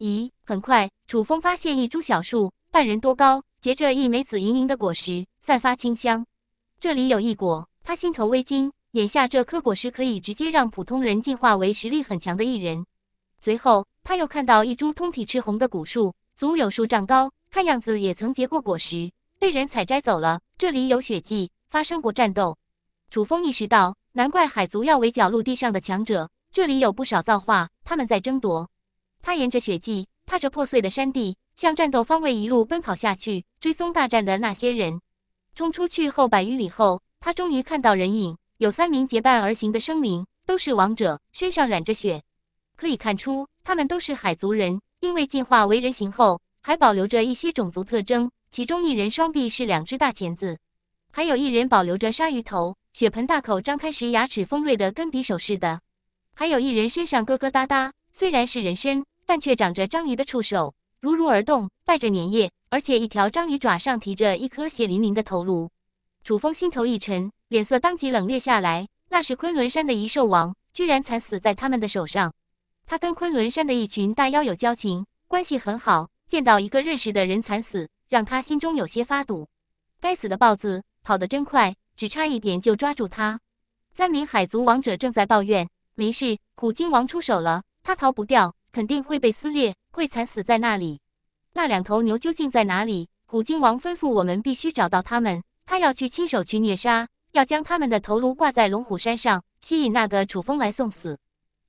咦，很快楚风发现一株小树，半人多高，结着一枚紫莹莹的果实，散发清香。这里有一果，他心头微惊。眼下这颗果实可以直接让普通人进化为实力很强的异人。随后他又看到一株通体赤红的古树，足有数丈高，看样子也曾结过果实。被人采摘走了，这里有血迹，发生过战斗。楚风意识到，难怪海族要围剿陆地上的强者。这里有不少造化，他们在争夺。他沿着血迹，踏着破碎的山地，向战斗方位一路奔跑下去，追踪大战的那些人。冲出去后百余里后，他终于看到人影，有三名结伴而行的生灵，都是王者，身上染着血，可以看出他们都是海族人，因为进化为人形后。还保留着一些种族特征，其中一人双臂是两只大钳子，还有一人保留着鲨鱼头，血盆大口张开时牙齿锋锐的跟匕首似的，还有一人身上疙疙瘩瘩，虽然是人身，但却长着章鱼的触手，如如而动，带着粘液，而且一条章鱼爪上提着一颗血淋淋的头颅。楚风心头一沉，脸色当即冷冽下来。那是昆仑山的一兽王，居然惨死在他们的手上。他跟昆仑山的一群大妖有交情，关系很好。见到一个认识的人惨死，让他心中有些发堵。该死的豹子跑得真快，只差一点就抓住他。三名海族王者正在抱怨：“没事，虎鲸王出手了，他逃不掉，肯定会被撕裂，会惨死在那里。”那两头牛究竟在哪里？虎鲸王吩咐我们必须找到他们，他要去亲手去虐杀，要将他们的头颅挂在龙虎山上，吸引那个楚风来送死。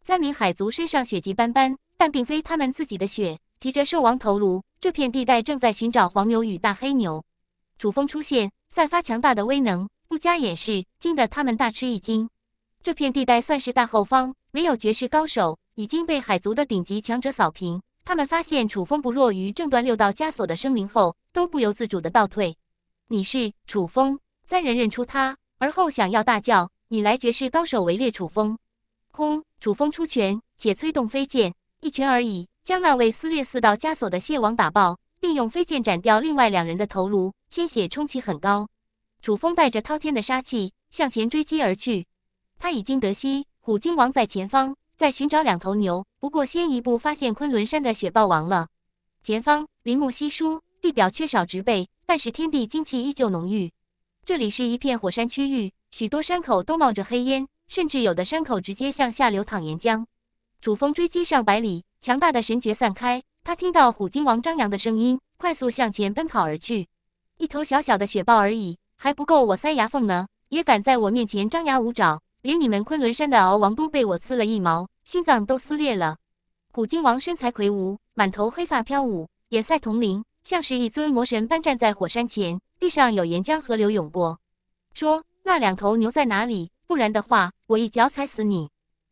三名海族身上血迹斑斑，但并非他们自己的血。提着兽王头颅，这片地带正在寻找黄牛与大黑牛。楚风出现，散发强大的威能，不加掩饰，惊得他们大吃一惊。这片地带算是大后方，唯有绝世高手已经被海族的顶级强者扫平。他们发现楚风不弱于正端六道枷锁的生灵后，都不由自主的倒退。你是楚风，三人认出他，而后想要大叫：“你来绝世高手围猎楚风！”轰！楚风出拳，且催动飞剑，一拳而已。将那位撕裂四道枷锁的蟹王打爆，并用飞剑斩掉另外两人的头颅，鲜血冲起很高。楚风带着滔天的杀气向前追击而去。他已经得悉虎鲸王在前方，在寻找两头牛，不过先一步发现昆仑山的雪豹王了。前方林木稀疏，地表缺少植被，但是天地精气依旧浓郁。这里是一片火山区域，许多山口都冒着黑烟，甚至有的山口直接向下流淌岩浆。楚风追击上百里。强大的神诀散开，他听到虎鲸王张扬的声音，快速向前奔跑而去。一头小小的雪豹而已，还不够我塞牙缝呢，也敢在我面前张牙舞爪？连你们昆仑山的敖王都被我呲了一毛，心脏都撕裂了。虎鲸王身材魁梧，满头黑发飘舞，眼赛铜铃，像是一尊魔神般站在火山前，地上有岩浆河流涌过。说那两头牛在哪里？不然的话，我一脚踩死你！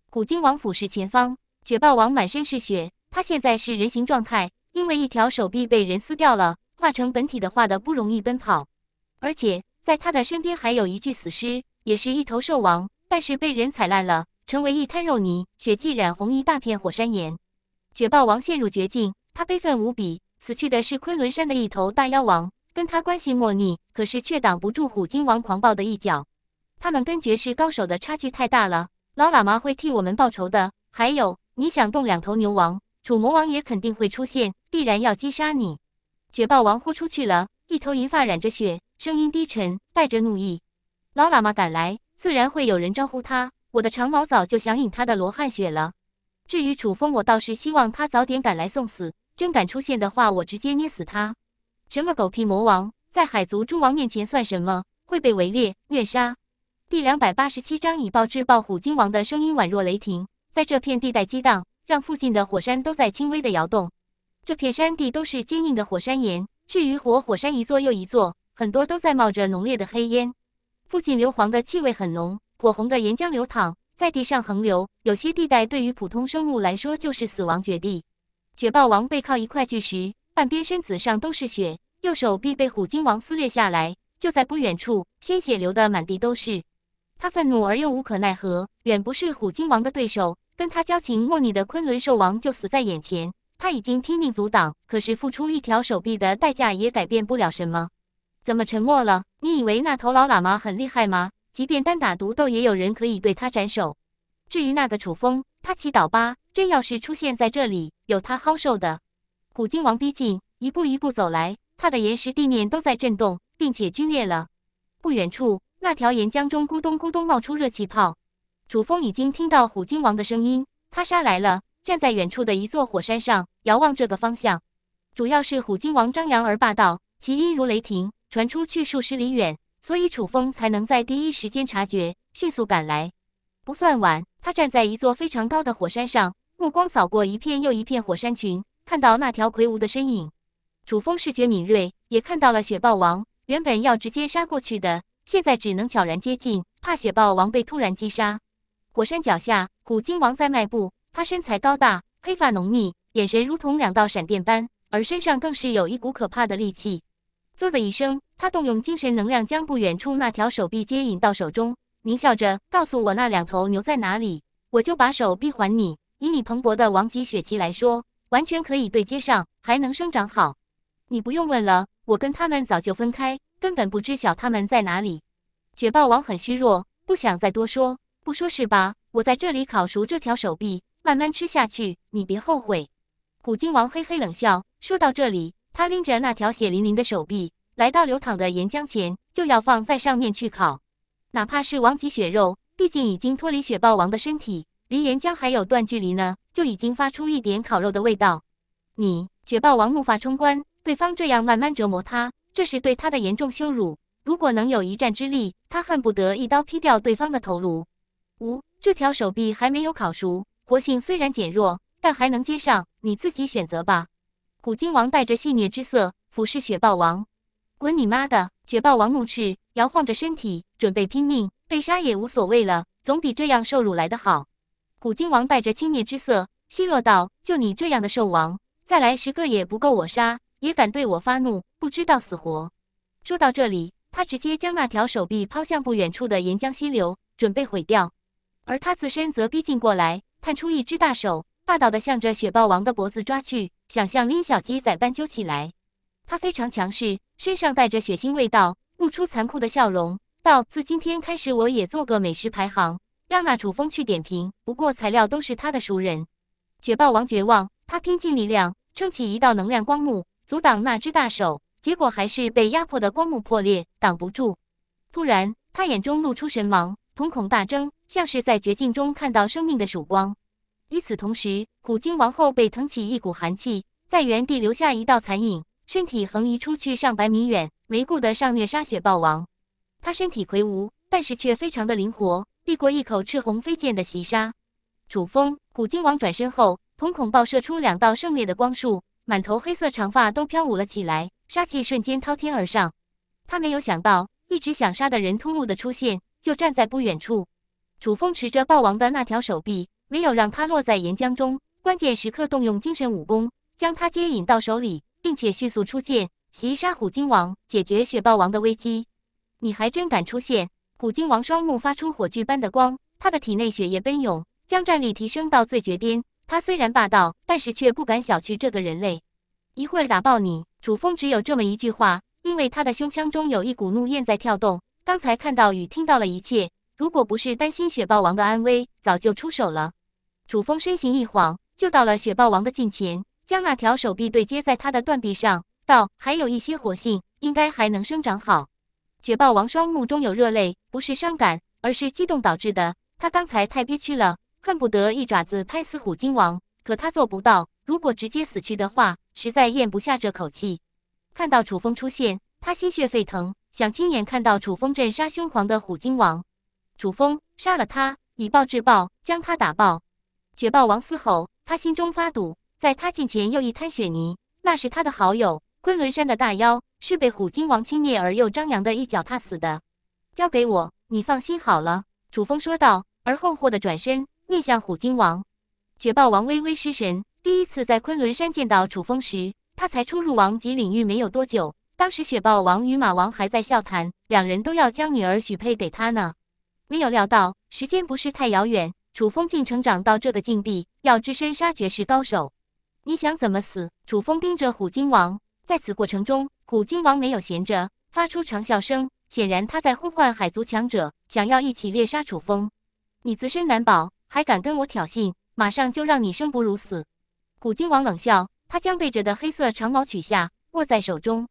虎鲸王俯视前方。雪豹王满身是血，他现在是人形状态，因为一条手臂被人撕掉了，化成本体的话的不容易奔跑。而且在他的身边还有一具死尸，也是一头兽王，但是被人踩烂了，成为一滩肉泥，血迹染红一大片火山岩。雪豹王陷入绝境，他悲愤无比。死去的是昆仑山的一头大妖王，跟他关系莫逆，可是却挡不住虎鲸王狂暴的一脚。他们跟绝世高手的差距太大了。老喇嘛会替我们报仇的，还有。你想动两头牛王，楚魔王也肯定会出现，必然要击杀你。雪豹王豁出去了一头银发染着血，声音低沉，带着怒意。老喇嘛赶来，自然会有人招呼他。我的长矛早就想引他的罗汉血了。至于楚风，我倒是希望他早点赶来送死。真敢出现的话，我直接捏死他。什么狗屁魔王，在海族诸王面前算什么？会被围猎虐杀。第两百八十七章以暴制暴。虎鲸王的声音宛若雷霆。在这片地带激荡，让附近的火山都在轻微的摇动。这片山地都是坚硬的火山岩，至于火火山，一座又一座，很多都在冒着浓烈的黑烟。附近硫磺的气味很浓，火红的岩浆流淌在地上横流。有些地带对于普通生物来说就是死亡绝地。雪豹王背靠一块巨石，半边身子上都是血，右手臂被虎鲸王撕裂下来。就在不远处，鲜血流得满地都是。他愤怒而又无可奈何，远不是虎鲸王的对手。跟他交情莫逆的昆仑兽王就死在眼前，他已经拼命阻挡，可是付出一条手臂的代价也改变不了什么。怎么沉默了？你以为那头老喇嘛很厉害吗？即便单打独斗，也有人可以对他斩首。至于那个楚风，他祈祷吧，真要是出现在这里，有他好受的。虎鲸王逼近，一步一步走来，他的岩石地面都在震动，并且龟裂了。不远处，那条岩浆中咕咚咕咚冒出热气泡。楚风已经听到虎鲸王的声音，他杀来了。站在远处的一座火山上，遥望这个方向。主要是虎鲸王张扬而霸道，其音如雷霆，传出去数十里远，所以楚风才能在第一时间察觉，迅速赶来。不算晚。他站在一座非常高的火山上，目光扫过一片又一片火山群，看到那条魁梧的身影。楚风视觉敏锐，也看到了雪豹王。原本要直接杀过去的，现在只能悄然接近，怕雪豹王被突然击杀。火山脚下，古金王在迈步。他身材高大，黑发浓密，眼神如同两道闪电般，而身上更是有一股可怕的戾气。嗖的一声，他动用精神能量，将不远处那条手臂接引到手中，狞笑着告诉我：“那两头牛在哪里？我就把手臂还你。以你蓬勃的王级血气来说，完全可以对接上，还能生长好。你不用问了，我跟他们早就分开，根本不知晓他们在哪里。”雪豹王很虚弱，不想再多说。不说是吧？我在这里烤熟这条手臂，慢慢吃下去，你别后悔。虎鲸王嘿嘿冷笑。说到这里，他拎着那条血淋淋的手臂，来到流淌的岩浆前，就要放在上面去烤。哪怕是王级血肉，毕竟已经脱离雪豹王的身体，离岩浆还有段距离呢，就已经发出一点烤肉的味道。你雪豹王怒发冲冠，对方这样慢慢折磨他，这是对他的严重羞辱。如果能有一战之力，他恨不得一刀劈掉对方的头颅。五，这条手臂还没有烤熟，活性虽然减弱，但还能接上。你自己选择吧。虎鲸王带着戏谑之色俯视雪豹王：“滚你妈的！”雪豹王怒斥，摇晃着身体准备拼命，被杀也无所谓了，总比这样受辱来得好。虎鲸王带着轻蔑之色奚落道：“就你这样的兽王，再来十个也不够我杀，也敢对我发怒，不知道死活。”说到这里，他直接将那条手臂抛向不远处的岩浆溪流，准备毁掉。而他自身则逼近过来，探出一只大手，霸道的向着雪豹王的脖子抓去，想像拎小鸡仔般揪起来。他非常强势，身上带着血腥味道，露出残酷的笑容，道：“自今天开始，我也做个美食排行，让那楚风去点评。不过材料都是他的熟人。”雪豹王绝望，他拼尽力量撑起一道能量光幕阻挡那只大手，结果还是被压迫的光幕破裂，挡不住。突然，他眼中露出神芒，瞳孔大睁。像是在绝境中看到生命的曙光。与此同时，虎鲸王后背腾起一股寒气，在原地留下一道残影，身体横移出去上百米远，没顾得上虐杀雪豹王。他身体魁梧，但是却非常的灵活，避过一口赤红飞剑的袭杀。主峰虎鲸王转身后，瞳孔爆射出两道圣烈的光束，满头黑色长发都飘舞了起来，杀气瞬间滔天而上。他没有想到，一直想杀的人突兀的出现，就站在不远处。楚风持着豹王的那条手臂，没有让它落在岩浆中。关键时刻，动用精神武功，将它接引到手里，并且迅速出剑袭杀虎鲸王，解决雪豹王的危机。你还真敢出现！虎鲸王双目发出火炬般的光，他的体内血液奔涌，将战力提升到最绝巅。他虽然霸道，但是却不敢小觑这个人类。一会儿打爆你！楚风只有这么一句话，因为他的胸腔中有一股怒焰在跳动。刚才看到与听到了一切。如果不是担心雪豹王的安危，早就出手了。楚风身形一晃，就到了雪豹王的近前，将那条手臂对接在他的断臂上，道：“还有一些活性，应该还能生长好。”雪豹王双目中有热泪，不是伤感，而是激动导致的。他刚才太憋屈了，恨不得一爪子拍死虎鲸王，可他做不到。如果直接死去的话，实在咽不下这口气。看到楚风出现，他心血沸腾，想亲眼看到楚风镇杀凶狂的虎鲸王。楚风杀了他，以暴制暴，将他打爆。雪豹王嘶吼，他心中发堵。在他近前又一滩雪泥，那是他的好友昆仑山的大妖，是被虎鲸王轻蔑而又张扬的一脚踏死的。交给我，你放心好了。”楚风说道，而后霍的转身，面向虎鲸王。雪豹王微微失神。第一次在昆仑山见到楚风时，他才初入王级领域没有多久。当时雪豹王与马王还在笑谈，两人都要将女儿许配给他呢。没有料到，时间不是太遥远，楚风竟成长到这个境地，要只身杀绝世高手。你想怎么死？楚风盯着虎鲸王，在此过程中，虎鲸王没有闲着，发出长啸声，显然他在呼唤海族强者，想要一起猎杀楚风。你自身难保，还敢跟我挑衅？马上就让你生不如死！虎鲸王冷笑，他将背着的黑色长矛取下，握在手中。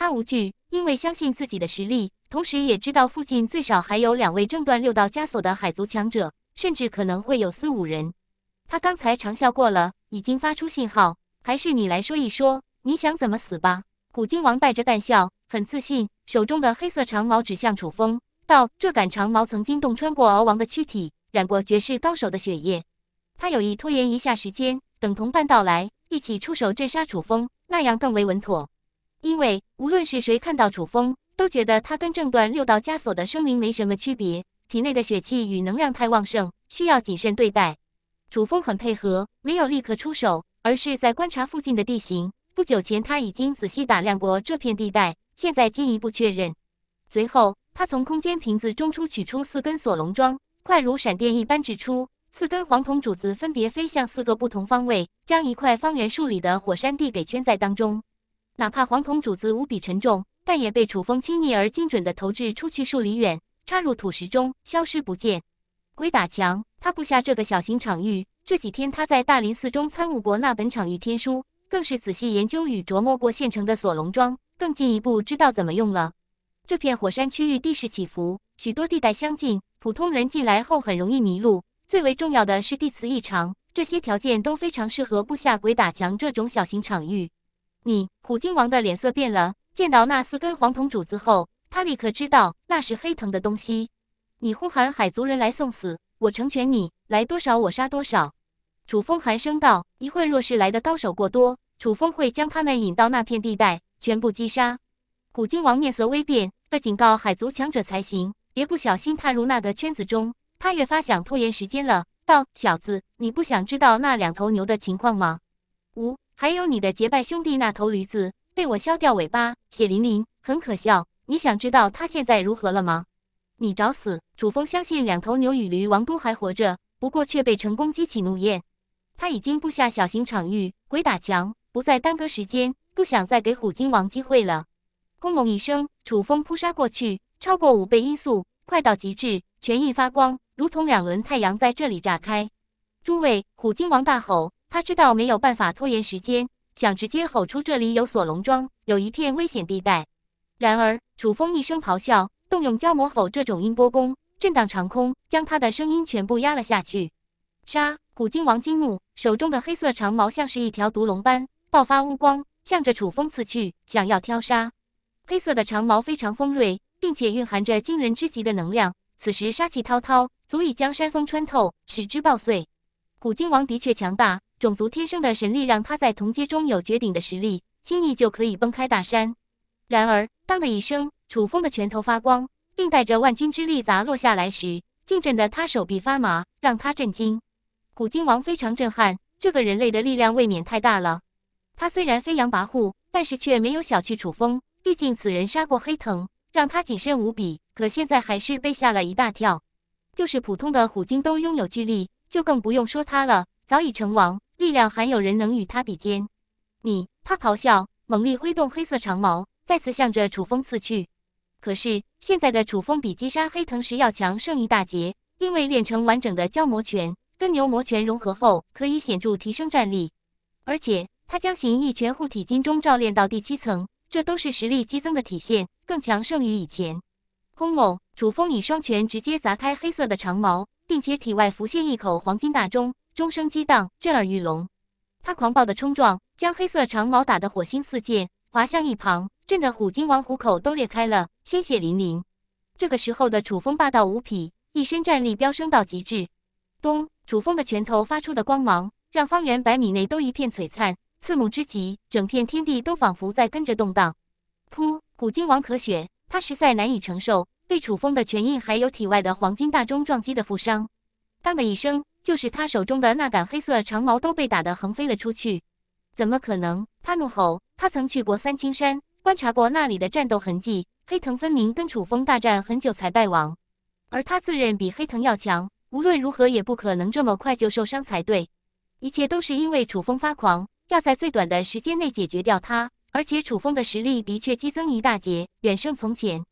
他无惧，因为相信自己的实力，同时也知道附近最少还有两位正断六道枷锁的海族强者，甚至可能会有四五人。他刚才长啸过了，已经发出信号，还是你来说一说，你想怎么死吧？古鲸王带着淡笑，很自信，手中的黑色长矛指向楚风，道：“这杆长矛曾经洞穿过敖王的躯体，染过绝世高手的血液。”他有意拖延一下时间，等同伴到来，一起出手镇杀楚风，那样更为稳妥。因为无论是谁看到楚风，都觉得他跟正断六道枷锁的生灵没什么区别，体内的血气与能量太旺盛，需要谨慎对待。楚风很配合，没有立刻出手，而是在观察附近的地形。不久前他已经仔细打量过这片地带，现在进一步确认。随后，他从空间瓶子中出取出四根锁龙桩，快如闪电一般掷出，四根黄铜柱子分别飞向四个不同方位，将一块方圆数里的火山地给圈在当中。哪怕黄铜主子无比沉重，但也被楚风轻易而精准地投掷出去数里远，插入土石中，消失不见。鬼打墙，他布下这个小型场域。这几天他在大林寺中参悟过那本场域天书，更是仔细研究与琢磨过现成的锁龙桩，更进一步知道怎么用了。这片火山区域地势起伏，许多地带相近，普通人进来后很容易迷路。最为重要的是地磁异常，这些条件都非常适合布下鬼打墙这种小型场域。你虎鲸王的脸色变了，见到那四根黄铜柱子后，他立刻知道那是黑藤的东西。你呼喊海族人来送死，我成全你，来多少我杀多少。楚风寒声道：“一会若是来的高手过多，楚风会将他们引到那片地带，全部击杀。”虎鲸王面色微变，要警告海族强者才行，别不小心踏入那个圈子中。他越发想拖延时间了，道：“小子，你不想知道那两头牛的情况吗？”无。还有你的结拜兄弟那头驴子被我削掉尾巴，血淋淋，很可笑。你想知道他现在如何了吗？你找死！楚风相信两头牛与驴王都还活着，不过却被成功激起怒焰。他已经布下小型场域，鬼打墙，不再耽搁时间，不想再给虎鲸王机会了。轰隆一声，楚风扑杀过去，超过五倍音速，快到极致，全印发光，如同两轮太阳在这里炸开。诸位，虎鲸王大吼。他知道没有办法拖延时间，想直接吼出这里有锁龙桩，有一片危险地带。然而楚风一声咆哮，动用蛟魔吼这种音波功，震荡长空，将他的声音全部压了下去。杀！古鲸王惊怒，手中的黑色长矛像是一条毒龙般爆发乌光，向着楚风刺去，想要挑杀。黑色的长矛非常锋锐，并且蕴含着惊人之极的能量。此时杀气滔滔，足以将山峰穿透，使之爆碎。古鲸王的确强大。种族天生的神力让他在同阶中有绝顶的实力，轻易就可以崩开大山。然而，当的一声，楚风的拳头发光，并带着万钧之力砸落下来时，竟震得他手臂发麻，让他震惊。虎鲸王非常震撼，这个人类的力量未免太大了。他虽然飞扬跋扈，但是却没有小觑楚风，毕竟此人杀过黑藤，让他谨慎无比。可现在还是被吓了一大跳。就是普通的虎鲸都拥有巨力，就更不用说他了。早已成王。力量还有人能与他比肩？你！他咆哮，猛力挥动黑色长矛，再次向着楚风刺去。可是现在的楚风比击杀黑藤时要强胜一大截，因为练成完整的蛟魔拳跟牛魔拳融合后，可以显著提升战力。而且他将形意拳护体金钟照练到第七层，这都是实力激增的体现，更强胜于以前。轰！隆！楚风以双拳直接砸开黑色的长矛，并且体外浮现一口黄金大钟。钟声激荡，震耳欲聋。他狂暴的冲撞，将黑色长矛打得火星四溅，滑向一旁，震得虎鲸王虎口都裂开了，鲜血淋淋。这个时候的楚风霸道无匹，一身战力飙升到极致。咚！楚风的拳头发出的光芒，让方圆百米内都一片璀璨，刺目之极，整片天地都仿佛在跟着动荡。噗！虎鲸王咳血，他实在难以承受被楚风的拳印还有体外的黄金大钟撞击的负伤。当的一声。就是他手中的那杆黑色长矛都被打得横飞了出去，怎么可能？他怒吼。他曾去过三清山，观察过那里的战斗痕迹，黑藤分明跟楚风大战很久才败亡，而他自认比黑藤要强，无论如何也不可能这么快就受伤才对。一切都是因为楚风发狂，要在最短的时间内解决掉他，而且楚风的实力的确激增一大截，远胜从前。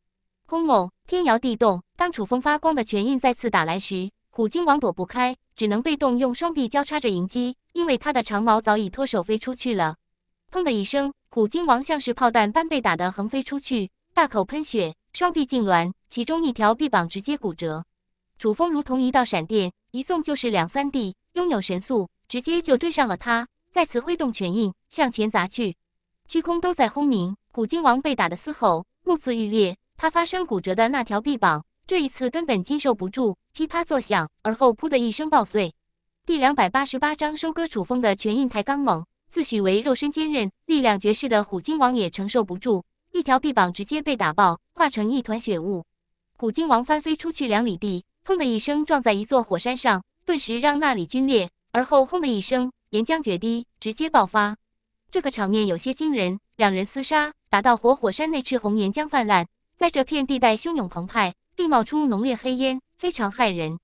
轰隆，天摇地动，当楚风发光的拳印再次打来时。虎鲸王躲不开，只能被动用双臂交叉着迎击，因为他的长矛早已脱手飞出去了。砰的一声，虎鲸王像是炮弹般被打得横飞出去，大口喷血，双臂痉挛，其中一条臂膀直接骨折。楚风如同一道闪电，一纵就是两三地，拥有神速，直接就追上了他，再次挥动拳印向前砸去，虚空都在轰鸣。虎鲸王被打得嘶吼，目眦欲裂，他发生骨折的那条臂膀。这一次根本经受不住，噼啪作响，而后噗的一声爆碎。第两百八十八章收割楚风的全印台刚猛，自诩为肉身坚韧、力量绝世的虎鲸王也承受不住，一条臂膀直接被打爆，化成一团血雾。虎鲸王翻飞出去两里地，砰的一声撞在一座火山上，顿时让那里龟裂，而后轰的一声，岩浆决堤，直接爆发。这个场面有些惊人，两人厮杀打到火火山内，赤红岩浆泛滥，在这片地带汹涌澎湃。并冒出浓烈黑烟，非常骇人。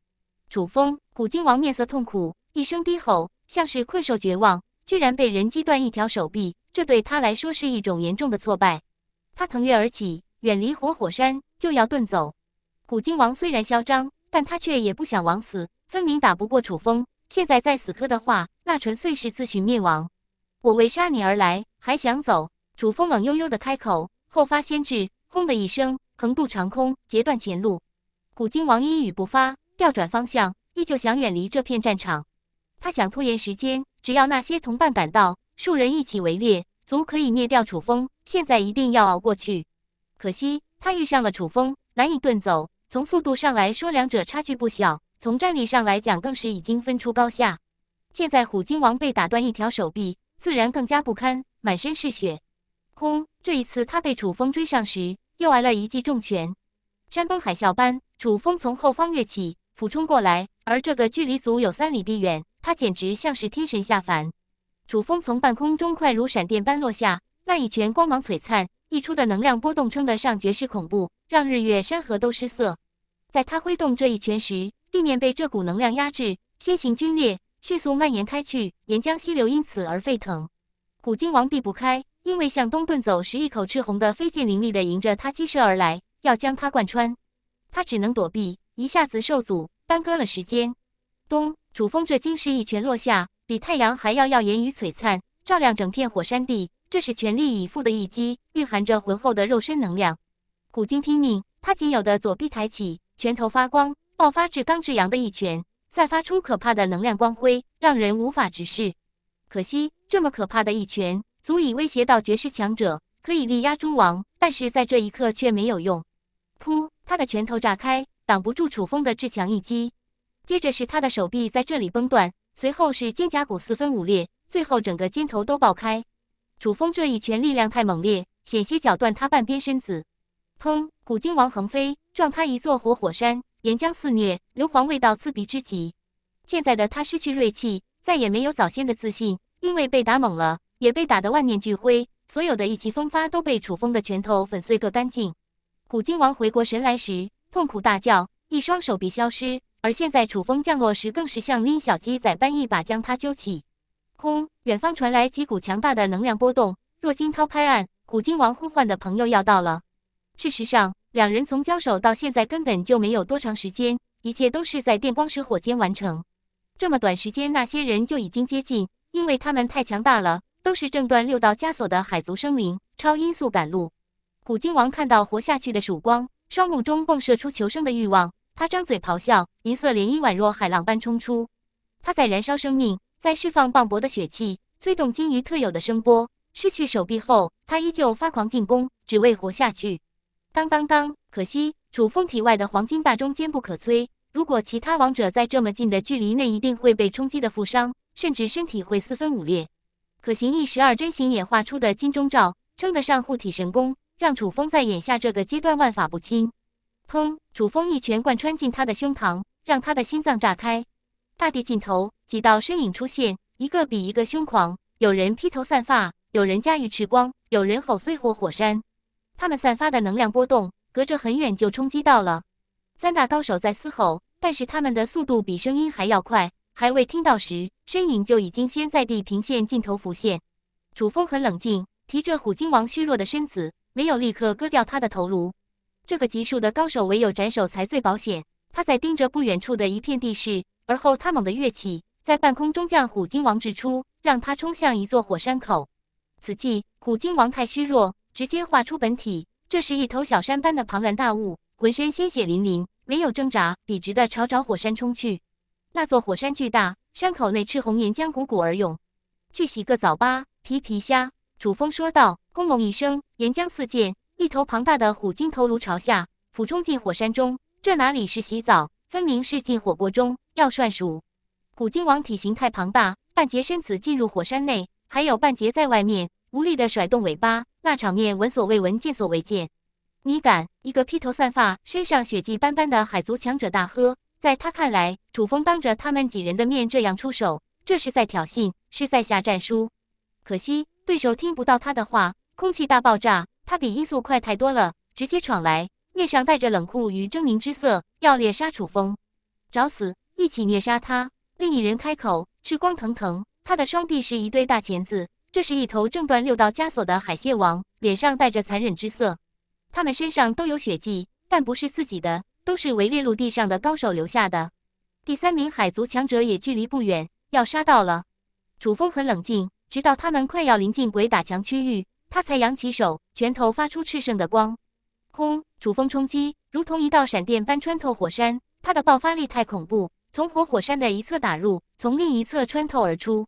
楚风古鲸王面色痛苦，一声低吼，像是困兽绝望，居然被人击断一条手臂，这对他来说是一种严重的挫败。他腾跃而起，远离活火山，就要遁走。古鲸王虽然嚣张，但他却也不想枉死，分明打不过楚风，现在再死磕的话，那纯粹是自寻灭亡。我为杀你而来，还想走？楚风冷悠悠的开口，后发先至，轰的一声。横渡长空，截断前路。虎鲸王一语不发，调转方向，依旧想远离这片战场。他想拖延时间，只要那些同伴赶到，数人一起围猎，足可以灭掉楚风。现在一定要熬过去。可惜他遇上了楚风，难以遁走。从速度上来说，两者差距不小；从战力上来讲，更是已经分出高下。现在虎鲸王被打断一条手臂，自然更加不堪，满身是血。轰！这一次他被楚风追上时。又挨了一记重拳，山崩海啸般，楚风从后方跃起，俯冲过来。而这个距离足有三里地远，他简直像是天神下凡。楚风从半空中快如闪电般落下，那一拳光芒璀璨，溢出的能量波动称得上绝世恐怖，让日月山河都失色。在他挥动这一拳时，地面被这股能量压制，先行龟裂，迅速蔓延开去，岩浆溪流因此而沸腾。古今王避不开，因为向东遁走时，一口赤红的飞剑凌厉地迎着他激射而来，要将他贯穿。他只能躲避，一下子受阻，耽搁了时间。东主峰这金狮一拳落下，比太阳还要耀眼与璀璨，照亮整片火山地。这是全力以赴的一击，蕴含着浑厚的肉身能量。古今拼命，他仅有的左臂抬起，拳头发光，爆发至刚至阳的一拳，散发出可怕的能量光辉，让人无法直视。可惜，这么可怕的一拳足以威胁到绝世强者，可以力压诸王，但是在这一刻却没有用。噗，他的拳头炸开，挡不住楚风的至强一击。接着是他的手臂在这里崩断，随后是肩胛骨四分五裂，最后整个肩头都爆开。楚风这一拳力量太猛烈，险些绞断他半边身子。砰，古今王横飞，撞开一座活火山，岩浆肆虐，硫磺味道刺鼻之极。现在的他失去锐气，再也没有早先的自信。因为被打懵了，也被打得万念俱灰，所有的意气风发都被楚风的拳头粉碎个干净。虎鲸王回过神来时，痛苦大叫，一双手臂消失。而现在楚风降落时，更是像拎小鸡仔般一把将他揪起。轰！远方传来几股强大的能量波动，若惊涛拍岸。虎鲸王呼唤的朋友要到了。事实上，两人从交手到现在根本就没有多长时间，一切都是在电光石火间完成。这么短时间，那些人就已经接近。因为他们太强大了，都是挣断六道枷锁的海族生灵，超音速赶路。虎鲸王看到活下去的曙光，双目中迸射出求生的欲望。他张嘴咆哮，银色涟漪宛若海浪般冲出。他在燃烧生命，在释放磅礴的血气，催动鲸鱼特有的声波。失去手臂后，他依旧发狂进攻，只为活下去。当当当！可惜，楚风体外的黄金霸中坚不可摧。如果其他王者在这么近的距离内，一定会被冲击的负伤。甚至身体会四分五裂。可行意十二真形演化出的金钟罩，称得上护体神功，让楚风在眼下这个阶段万法不侵。砰！楚风一拳贯穿进他的胸膛，让他的心脏炸开。大地尽头，几道身影出现，一个比一个凶狂。有人披头散发，有人驾驭赤光，有人吼碎火火山。他们散发的能量波动，隔着很远就冲击到了。三大高手在嘶吼，但是他们的速度比声音还要快。还未听到时，身影就已经先在地平线尽头浮现。楚风很冷静，提着虎鲸王虚弱的身子，没有立刻割掉他的头颅。这个级数的高手，唯有斩首才最保险。他在盯着不远处的一片地势，而后他猛地跃起，在半空中将虎鲸王掷出，让他冲向一座火山口。此际，虎鲸王太虚弱，直接化出本体，这是一头小山般的庞然大物，浑身鲜血淋淋，没有挣扎，笔直的朝着火山冲去。那座火山巨大，山口内赤红岩浆汩汩而涌。去洗个澡吧，皮皮虾。主峰说道。轰隆一声，岩浆四溅，一头庞大的虎鲸头颅朝下俯冲进火山中。这哪里是洗澡，分明是进火锅中要涮熟。虎鲸王体型太庞大，半截身子进入火山内，还有半截在外面，无力地甩动尾巴。那场面闻所未闻，见所未见。你敢！一个披头散发、身上血迹斑斑的海族强者大喝。在他看来，楚风当着他们几人的面这样出手，这是在挑衅，是在下战书。可惜对手听不到他的话，空气大爆炸，他比音速快太多了，直接闯来，面上带着冷酷与狰狞之色，要猎杀楚风，找死！一起虐杀他。另一人开口，赤光腾腾，他的双臂是一对大钳子，这是一头正断六道枷锁的海蟹王，脸上带着残忍之色。他们身上都有血迹，但不是自己的。都是维列陆地上的高手留下的。第三名海族强者也距离不远，要杀到了。楚风很冷静，直到他们快要临近鬼打墙区域，他才扬起手，拳头发出炽盛的光。轰！楚风冲击如同一道闪电般穿透火山，他的爆发力太恐怖，从火火山的一侧打入，从另一侧穿透而出。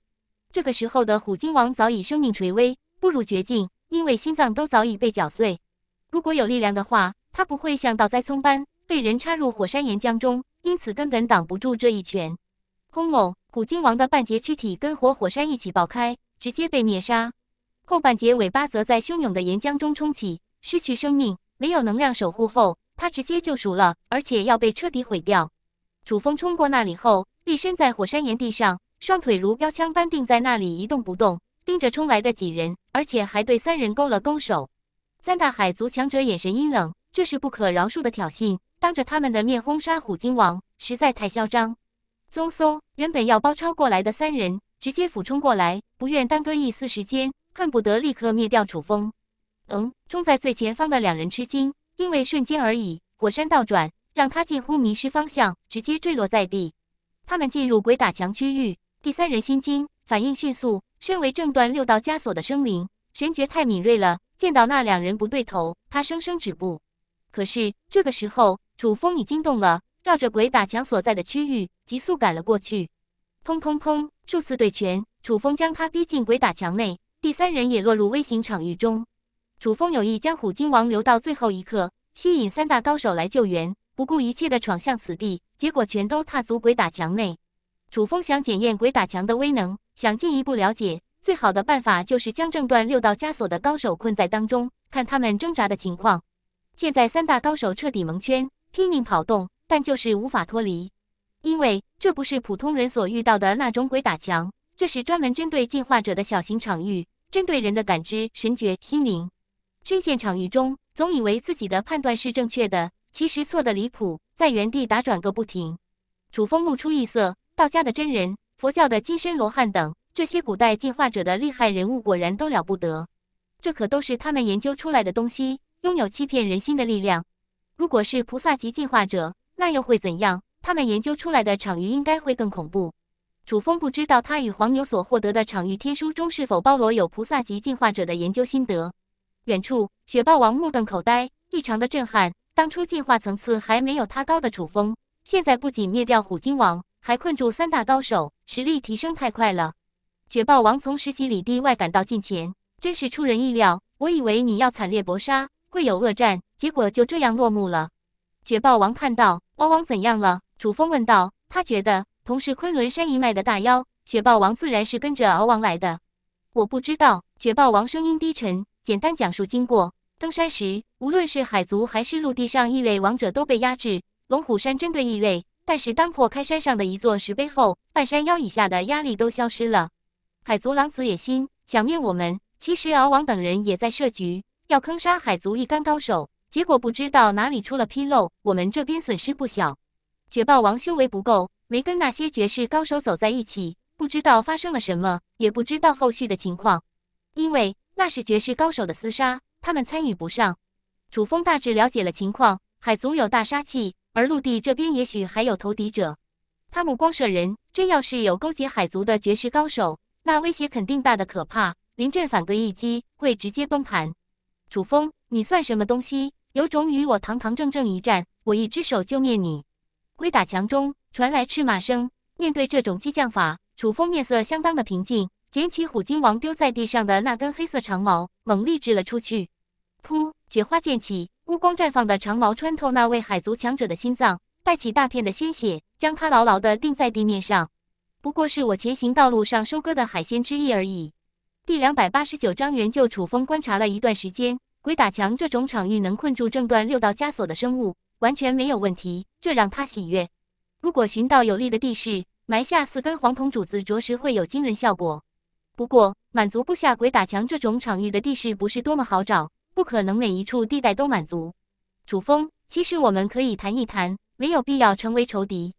这个时候的虎鲸王早已生命垂危，步入绝境，因为心脏都早已被搅碎。如果有力量的话，他不会像倒栽葱般。被人插入火山岩浆中，因此根本挡不住这一拳。轰隆！虎鲸王的半截躯体跟活火山一起爆开，直接被灭杀。后半截尾巴则在汹涌的岩浆中冲起，失去生命，没有能量守护后，它直接就熟了，而且要被彻底毁掉。楚风冲过那里后，立身在火山岩地上，双腿如标枪般定在那里一动不动，盯着冲来的几人，而且还对三人勾了勾手。三大海族强者眼神阴冷，这是不可饶恕的挑衅。当着他们的面轰杀虎鲸王，实在太嚣张。棕松原本要包抄过来的三人，直接俯冲过来，不愿耽搁一丝时间，恨不得立刻灭掉楚风。嗯，冲在最前方的两人吃惊，因为瞬间而已，火山倒转，让他几乎迷失方向，直接坠落在地。他们进入鬼打墙区域，第三人心惊，反应迅速。身为正段六道枷锁的生灵，神觉太敏锐了，见到那两人不对头，他生生止步。可是这个时候。楚风已经动了，绕着鬼打墙所在的区域急速赶了过去。砰砰砰，数次对拳，楚风将他逼进鬼打墙内。第三人也落入微型场域中。楚风有意将虎鲸王留到最后一刻，吸引三大高手来救援，不顾一切的闯向此地。结果全都踏足鬼打墙内。楚风想检验鬼打墙的威能，想进一步了解，最好的办法就是将正断六道枷锁的高手困在当中，看他们挣扎的情况。现在三大高手彻底蒙圈。拼命跑动，但就是无法脱离，因为这不是普通人所遇到的那种鬼打墙，这是专门针对进化者的小型场域，针对人的感知、神觉、心灵。深陷场域中，总以为自己的判断是正确的，其实错的离谱，在原地打转个不停。楚风露出异色，道家的真人、佛教的金身罗汉等这些古代进化者的厉害人物果然都了不得，这可都是他们研究出来的东西，拥有欺骗人心的力量。如果是菩萨级进化者，那又会怎样？他们研究出来的场域应该会更恐怖。楚风不知道他与黄牛所获得的场域天书中是否包罗有菩萨级进化者的研究心得。远处，雪豹王目瞪口呆，异常的震撼。当初进化层次还没有他高的楚风，现在不仅灭掉虎鲸王，还困住三大高手，实力提升太快了。雪豹王从十几里地外赶到近前，真是出人意料。我以为你要惨烈搏杀，会有恶战。结果就这样落幕了。雪豹王看到敖王怎样了？楚风问道。他觉得同是昆仑山一脉的大妖，雪豹王自然是跟着敖王来的。我不知道。雪豹王声音低沉，简单讲述经过。登山时，无论是海族还是陆地上异类王者都被压制。龙虎山针对异类，但是当破开山上的一座石碑后，半山腰以下的压力都消失了。海族狼子野心，想灭我们。其实敖王等人也在设局，要坑杀海族一干高手。结果不知道哪里出了纰漏，我们这边损失不小。雪豹王修为不够，没跟那些绝世高手走在一起，不知道发生了什么，也不知道后续的情况。因为那是绝世高手的厮杀，他们参与不上。楚风大致了解了情况，海族有大杀器，而陆地这边也许还有投敌者。他目光射人，真要是有勾结海族的绝世高手，那威胁肯定大的可怕，临阵反戈一击会直接崩盘。楚风，你算什么东西？有种与我堂堂正正一战，我一只手就灭你。龟打墙中传来斥骂声。面对这种激将法，楚风面色相当的平静，捡起虎鲸王丢在地上的那根黑色长矛，猛力掷了出去。噗，雪花溅起，乌光绽放的长矛穿透那位海族强者的心脏，带起大片的鲜血，将他牢牢的钉在地面上。不过是我前行道路上收割的海鲜之一而已。第两百八十九章，援救楚风观察了一段时间。鬼打墙这种场域能困住正断六道枷锁的生物，完全没有问题，这让他喜悦。如果寻到有利的地势，埋下四根黄铜柱子，着实会有惊人效果。不过满足不下鬼打墙这种场域的地势不是多么好找，不可能每一处地带都满足。楚风，其实我们可以谈一谈，没有必要成为仇敌。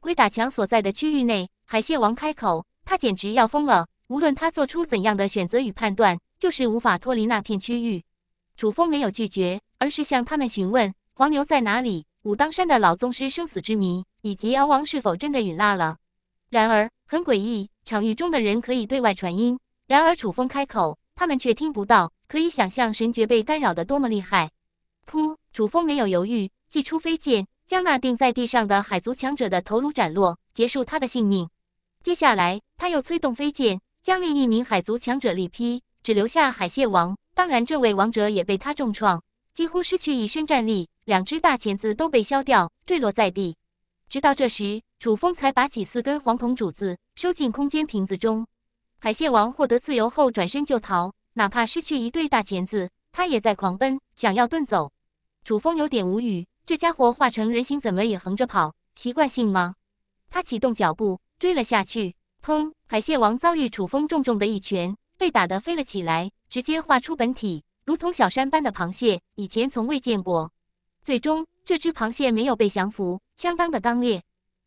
鬼打墙所在的区域内，海蟹王开口，他简直要疯了。无论他做出怎样的选择与判断，就是无法脱离那片区域。楚风没有拒绝，而是向他们询问黄牛在哪里、武当山的老宗师生死之谜，以及妖王是否真的陨落了。然而很诡异，场域中的人可以对外传音，然而楚风开口，他们却听不到。可以想象神诀被干扰的多么厉害。噗！楚风没有犹豫，祭出飞剑，将那钉在地上的海族强者的头颅斩落，结束他的性命。接下来，他又催动飞剑，将另一名海族强者力劈，只留下海蟹王。当然，这位王者也被他重创，几乎失去一身战力，两只大钳子都被削掉，坠落在地。直到这时，楚风才拔起四根黄铜柱子，收进空间瓶子中。海蟹王获得自由后，转身就逃，哪怕失去一对大钳子，他也在狂奔，想要遁走。楚风有点无语，这家伙化成人形怎么也横着跑，习惯性吗？他启动脚步追了下去。砰！海蟹王遭遇楚风重重的一拳，被打得飞了起来。直接画出本体，如同小山般的螃蟹，以前从未见过。最终，这只螃蟹没有被降服，相当的刚烈。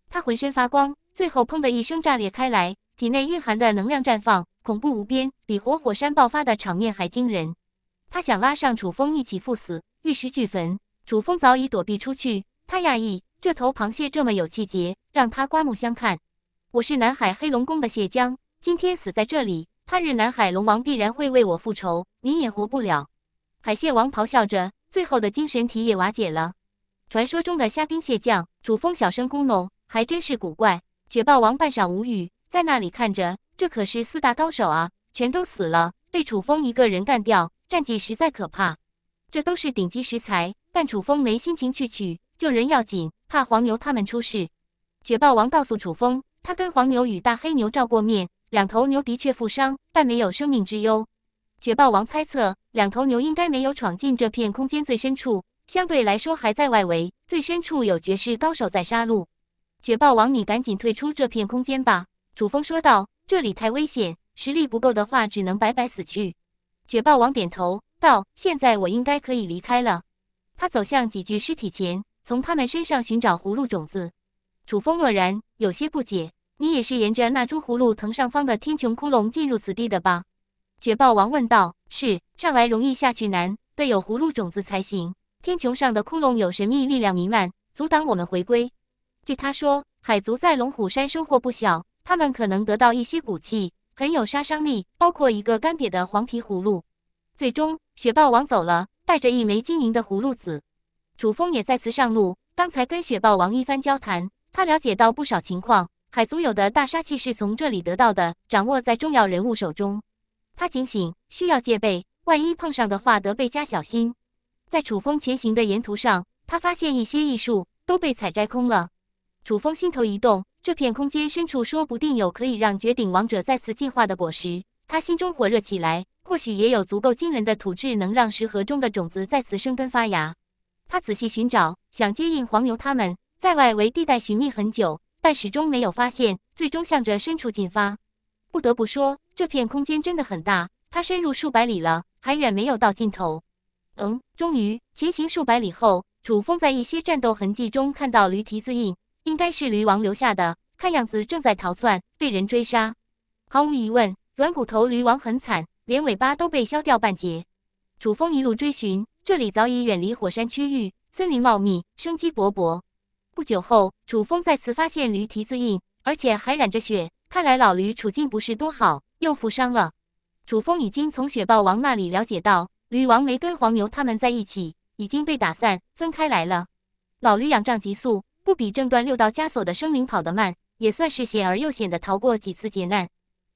它浑身发光，最后砰的一声炸裂开来，体内蕴含的能量绽放，恐怖无边，比活火山爆发的场面还惊人。他想拉上楚风一起赴死，玉石俱焚。楚风早已躲避出去。他讶异，这头螃蟹这么有气节，让他刮目相看。我是南海黑龙宫的谢江，今天死在这里。他日南海龙王必然会为我复仇，你也活不了。海蟹王咆哮着，最后的精神体也瓦解了。传说中的虾兵蟹将，楚风小声咕哝，还真是古怪。雪豹王半晌无语，在那里看着，这可是四大高手啊，全都死了，被楚风一个人干掉，战绩实在可怕。这都是顶级食材，但楚风没心情去取，救人要紧，怕黄牛他们出事。雪豹王告诉楚风，他跟黄牛与大黑牛照过面。两头牛的确负伤，但没有生命之忧。绝豹王猜测，两头牛应该没有闯进这片空间最深处，相对来说还在外围。最深处有绝世高手在杀戮。绝豹王，你赶紧退出这片空间吧！楚风说道：“这里太危险，实力不够的话，只能白白死去。”绝豹王点头道：“现在我应该可以离开了。”他走向几具尸体前，从他们身上寻找葫芦种子。楚风愕然，有些不解。你也是沿着那株葫芦藤上方的天穹窟窿进入此地的吧？雪豹王问道。是，上来容易下去难，得有葫芦种子才行。天穹上的窟窿有神秘力量弥漫，阻挡我们回归。据他说，海族在龙虎山收获不小，他们可能得到一些骨气，很有杀伤力，包括一个干瘪的黄皮葫芦。最终，雪豹王走了，带着一枚晶莹的葫芦籽。楚风也再次上路，刚才跟雪豹王一番交谈，他了解到不少情况。海族有的大杀器是从这里得到的，掌握在重要人物手中。他警醒，需要戒备，万一碰上的话，得倍加小心。在楚风前行的沿途上，他发现一些异树都被采摘空了。楚风心头一动，这片空间深处说不定有可以让绝顶王者再次进化的果实。他心中火热起来，或许也有足够惊人的土质，能让石盒中的种子再次生根发芽。他仔细寻找，想接应黄牛他们，在外围地带寻觅很久。但始终没有发现，最终向着深处进发。不得不说，这片空间真的很大，它深入数百里了，还远没有到尽头。嗯，终于前行数百里后，楚风在一些战斗痕迹中看到驴蹄子印，应该是驴王留下的。看样子正在逃窜，被人追杀。毫无疑问，软骨头驴王很惨，连尾巴都被削掉半截。楚风一路追寻，这里早已远离火山区域，森林茂密，生机勃勃。不久后，楚风再次发现驴蹄子印，而且还染着血。看来老驴处境不是多好，又负伤了。楚风已经从雪豹王那里了解到，驴王没跟黄牛他们在一起，已经被打散分开来了。老驴仰仗极速，不比挣断六道枷锁的生灵跑得慢，也算是险而又险的逃过几次劫难。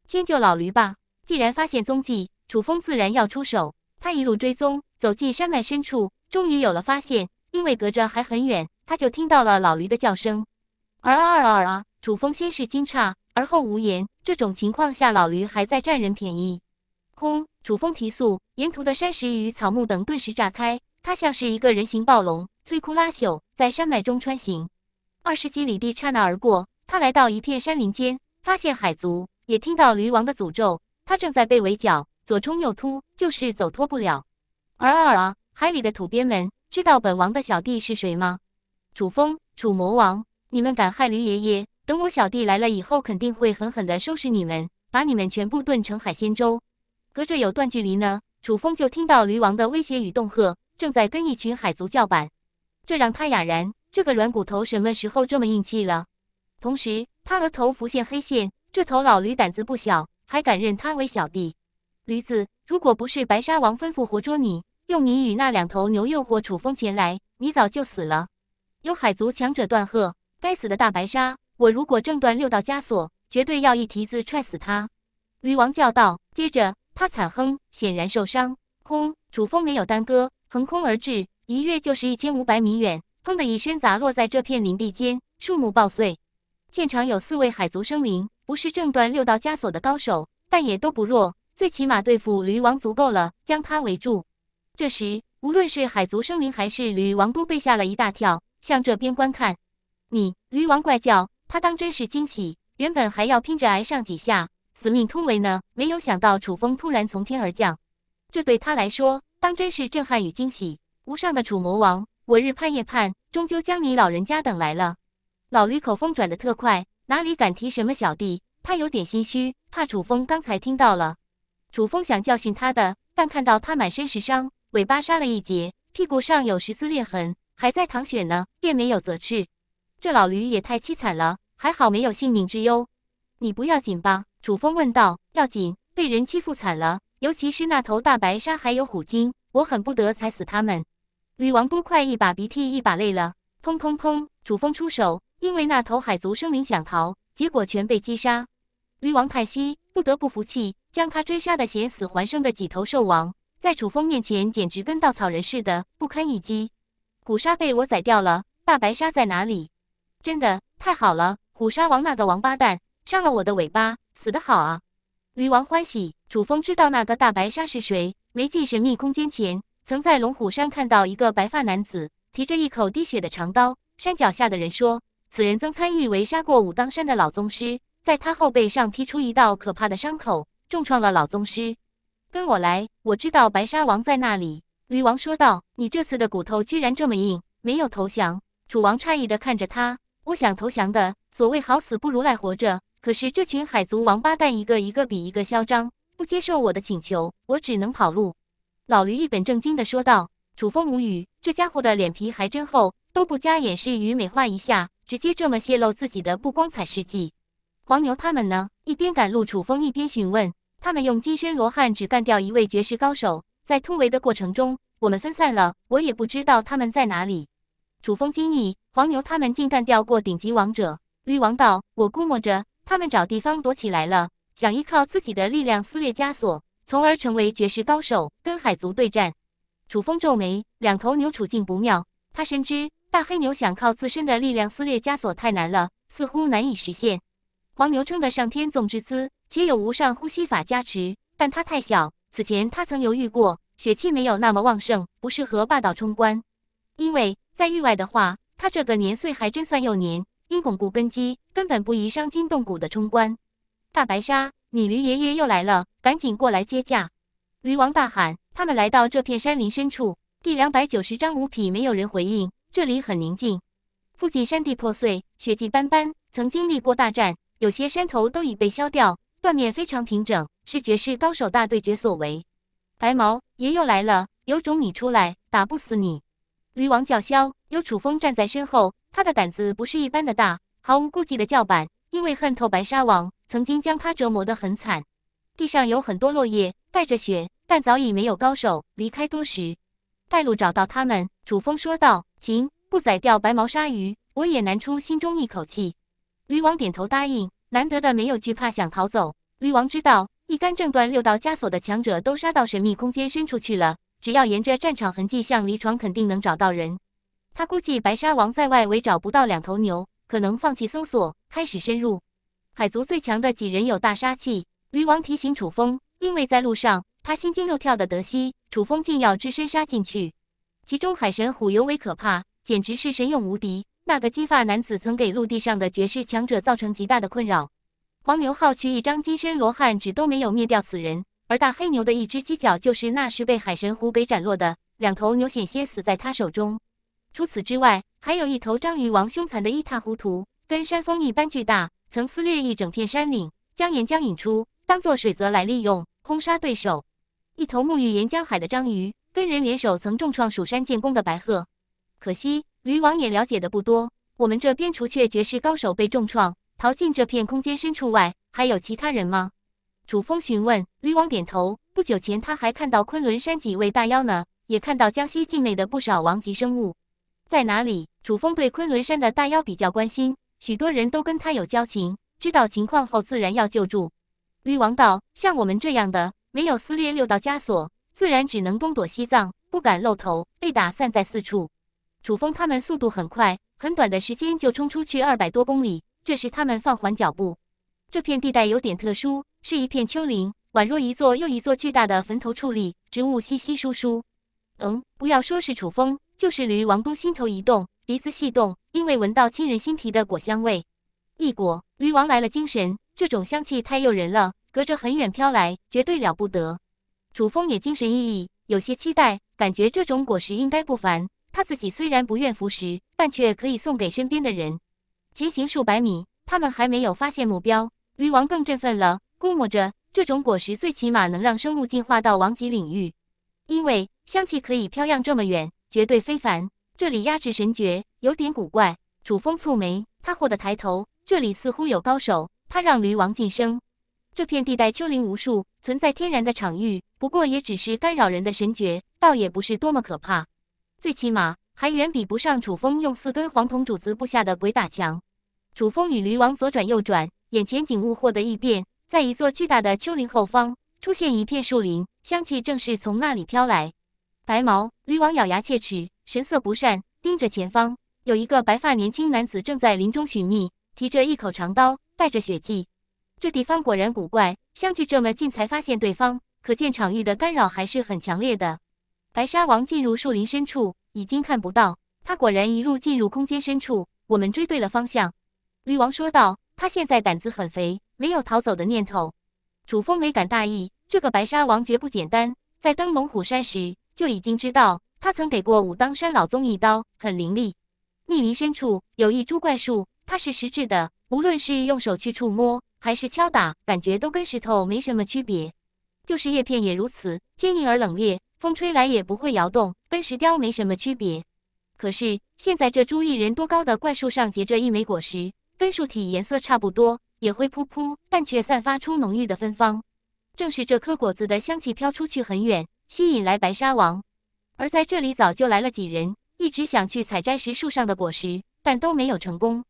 先救老驴吧，既然发现踪迹，楚风自然要出手。他一路追踪，走进山脉深处，终于有了发现。因为隔着还很远。他就听到了老驴的叫声，而二二啊，楚风先是惊诧，而后无言。这种情况下，老驴还在占人便宜。轰！楚风提速，沿途的山石与草木等顿时炸开，他像是一个人形暴龙，摧枯拉朽，在山脉中穿行。二十几里地刹那而过，他来到一片山林间，发现海族也听到驴王的诅咒，他正在被围剿，左冲右突，就是走脱不了。而二二啊，海里的土鳖们，知道本王的小弟是谁吗？楚风，楚魔王，你们敢害驴爷爷？等我小弟来了以后，肯定会狠狠的收拾你们，把你们全部炖成海鲜粥。隔着有段距离呢，楚风就听到驴王的威胁与恫吓，正在跟一群海族叫板，这让他哑然。这个软骨头什么时候这么硬气了？同时，他额头浮现黑线。这头老驴胆子不小，还敢认他为小弟。驴子，如果不是白沙王吩咐活捉你，用你与那两头牛诱惑楚风前来，你早就死了。有海族强者断喝：“该死的大白鲨！我如果挣断六道枷锁，绝对要一蹄子踹死他！”驴王叫道。接着他惨哼，显然受伤。轰！主峰没有耽搁，横空而至，一跃就是一千五百米远。砰的一声砸落在这片林地间，树木爆碎。现场有四位海族生灵，不是挣断六道枷锁的高手，但也都不弱，最起码对付驴王足够了，将他围住。这时，无论是海族生灵还是驴王，都被吓了一大跳。向这边观看，你驴王怪叫，他当真是惊喜。原本还要拼着挨上几下，死命突围呢，没有想到楚风突然从天而降，这对他来说当真是震撼与惊喜。无上的楚魔王，我日盼夜盼，终究将你老人家等来了。老驴口风转得特快，哪里敢提什么小弟？他有点心虚，怕楚风刚才听到了。楚风想教训他的，但看到他满身是伤，尾巴杀了一截，屁股上有十丝裂痕。还在淌血呢，便没有责斥。这老驴也太凄惨了，还好没有性命之忧。你不要紧吧？楚风问道。要紧，被人欺负惨了，尤其是那头大白鲨还有虎鲸，我恨不得踩死他们。驴王都快一把鼻涕一把泪了。砰砰砰！楚风出手，因为那头海族生灵想逃，结果全被击杀。驴王叹息，不得不服气，将他追杀的险死还生的几头兽王，在楚风面前简直跟稻草人似的不堪一击。虎鲨被我宰掉了，大白鲨在哪里？真的太好了！虎鲨王那个王八蛋，伤了我的尾巴，死得好啊！女王欢喜。楚风知道那个大白鲨是谁，没进神秘空间前，曾在龙虎山看到一个白发男子提着一口滴血的长刀。山脚下的人说，此人曾参与围杀过武当山的老宗师，在他后背上劈出一道可怕的伤口，重创了老宗师。跟我来，我知道白鲨王在那里。驴王说道：“你这次的骨头居然这么硬，没有投降。”楚王诧异的看着他：“我想投降的，所谓好死不如赖活着。可是这群海族王八蛋，一个一个比一个嚣张，不接受我的请求，我只能跑路。”老驴一本正经的说道。楚风无语，这家伙的脸皮还真厚，都不加掩饰与美化一下，直接这么泄露自己的不光彩事迹。黄牛他们呢？一边赶路，楚风一边询问：“他们用金身罗汉只干掉一位绝世高手。”在突围的过程中，我们分散了，我也不知道他们在哪里。楚风惊异，黄牛他们竟干掉过顶级王者绿王道：“我估摸着他们找地方躲起来了，想依靠自己的力量撕裂枷锁，从而成为绝世高手，跟海族对战。楚风皱眉，两头牛处境不妙。他深知大黑牛想靠自身的力量撕裂枷锁太难了，似乎难以实现。黄牛称得上天纵之资，且有无上呼吸法加持，但他太小。此前他曾犹豫过，血气没有那么旺盛，不适合霸道冲关。因为在域外的话，他这个年岁还真算幼年，应巩固根基，根本不宜伤筋动骨的冲关。大白鲨，你驴爷爷又来了，赶紧过来接驾！驴王大喊。他们来到这片山林深处，第两百九十章五匹，没有人回应。这里很宁静，附近山地破碎，血迹斑斑，曾经历过大战，有些山头都已被削掉，断面非常平整。是绝世高手大对决所为，白毛爷又来了，有种你出来，打不死你！驴王叫嚣，有楚风站在身后，他的胆子不是一般的大，毫无顾忌的叫板，因为恨透白鲨王，曾经将他折磨的很惨。地上有很多落叶，带着雪，但早已没有高手离开多时。带路找到他们，楚风说道：“行，不宰掉白毛鲨鱼，我也难出心中一口气。”驴王点头答应，难得的没有惧怕，想逃走。驴王知道。一干正断六道枷锁的强者都杀到神秘空间深处去了。只要沿着战场痕迹向离床，肯定能找到人。他估计白沙王在外围找不到两头牛，可能放弃搜索，开始深入。海族最强的几人有大杀器。驴王提醒楚风，因为在路上。他心惊肉跳的得悉，楚风竟要只身杀进去。其中海神虎尤为可怕，简直是神勇无敌。那个金发男子曾给陆地上的绝世强者造成极大的困扰。黄牛耗去一张金身罗汉纸都没有灭掉此人，而大黑牛的一只犄角就是那时被海神湖给斩落的，两头牛险些死在他手中。除此之外，还有一头章鱼王，凶残的一塌糊涂，跟山峰一般巨大，曾撕裂一整片山岭，将岩浆引出，当作水泽来利用，轰杀对手。一头沐浴岩浆海的章鱼，跟人联手曾重创蜀山剑功的白鹤。可惜驴王也了解的不多，我们这边除却绝世高手被重创。逃进这片空间深处外，还有其他人吗？楚风询问。女王点头。不久前，他还看到昆仑山几位大妖呢，也看到江西境内的不少王级生物。在哪里？楚风对昆仑山的大妖比较关心，许多人都跟他有交情，知道情况后自然要救助。女王道：“像我们这样的，没有撕裂六道枷锁，自然只能东躲西藏，不敢露头，被打散在四处。”楚风他们速度很快，很短的时间就冲出去二百多公里。这时，他们放缓脚步。这片地带有点特殊，是一片丘陵，宛若一座又一座巨大的坟头矗立，植物稀稀疏疏。嗯，不要说是楚风，就是驴王都心头一动，鼻子细动，因为闻到沁人心脾的果香味。异果，驴王来了精神，这种香气太诱人了，隔着很远飘来，绝对了不得。楚风也精神奕奕，有些期待，感觉这种果实应该不凡。他自己虽然不愿服食，但却可以送给身边的人。前行数百米，他们还没有发现目标。驴王更振奋了，估摸着这种果实最起码能让生物进化到王级领域，因为香气可以飘扬这么远，绝对非凡。这里压制神诀有点古怪。楚风蹙眉，他豁得抬头，这里似乎有高手。他让驴王晋升。这片地带丘陵无数，存在天然的场域，不过也只是干扰人的神诀，倒也不是多么可怕。最起码还远比不上楚风用四根黄铜主子布下的鬼打墙。楚风与驴王左转右转，眼前景物获得异变，在一座巨大的丘陵后方出现一片树林，香气正是从那里飘来。白毛驴王咬牙切齿，神色不善，盯着前方，有一个白发年轻男子正在林中寻觅，提着一口长刀，带着血迹。这地方果然古怪，相距这么近才发现对方，可见场域的干扰还是很强烈的。白沙王进入树林深处，已经看不到他，果然一路进入空间深处。我们追对了方向。女王说道：“他现在胆子很肥，没有逃走的念头。”楚风没敢大意，这个白沙王绝不简单。在登龙虎山时就已经知道，他曾给过武当山老宗一刀，很凌厉。密林深处有一株怪树，它是石质的，无论是用手去触摸还是敲打，感觉都跟石头没什么区别，就是叶片也如此，坚硬而冷冽，风吹来也不会摇动，跟石雕没什么区别。可是现在这株一人多高的怪树上结着一枚果实。分树体颜色差不多，也灰扑扑，但却散发出浓郁的芬芳。正是这颗果子的香气飘出去很远，吸引来白沙王。而在这里早就来了几人，一直想去采摘石树上的果实，但都没有成功。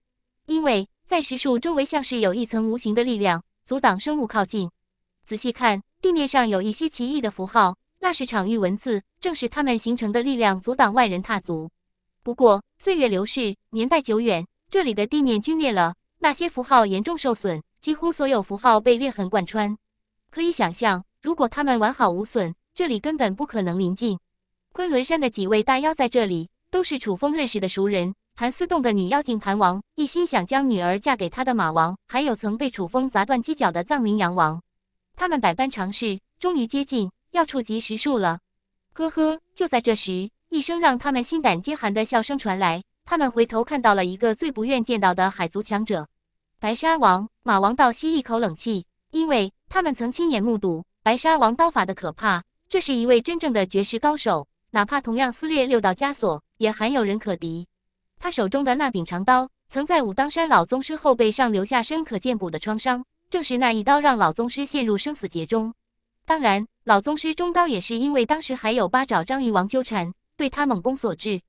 因为在石树周围像是有一层无形的力量阻挡生物靠近。仔细看，地面上有一些奇异的符号，那是场域文字，正是他们形成的力量阻挡外人踏足。不过岁月流逝，年代久远。这里的地面龟裂了，那些符号严重受损，几乎所有符号被裂痕贯穿。可以想象，如果它们完好无损，这里根本不可能临近。昆仑山的几位大妖在这里都是楚风认识的熟人，盘丝洞的女妖精盘王一心想将女儿嫁给他的马王，还有曾被楚风砸断犄角的藏羚羊王。他们百般尝试，终于接近，要触及石树了。呵呵，就在这时，一声让他们心胆皆寒的笑声传来。他们回头看到了一个最不愿见到的海族强者——白鲨王马王，倒吸一口冷气，因为他们曾亲眼目睹白鲨王刀法的可怕。这是一位真正的绝世高手，哪怕同样撕裂六道枷锁，也罕有人可敌。他手中的那柄长刀，曾在武当山老宗师后背上留下深可见骨的创伤，正是那一刀让老宗师陷入生死劫中。当然，老宗师中刀也是因为当时还有八爪章鱼王纠缠，对他猛攻所致。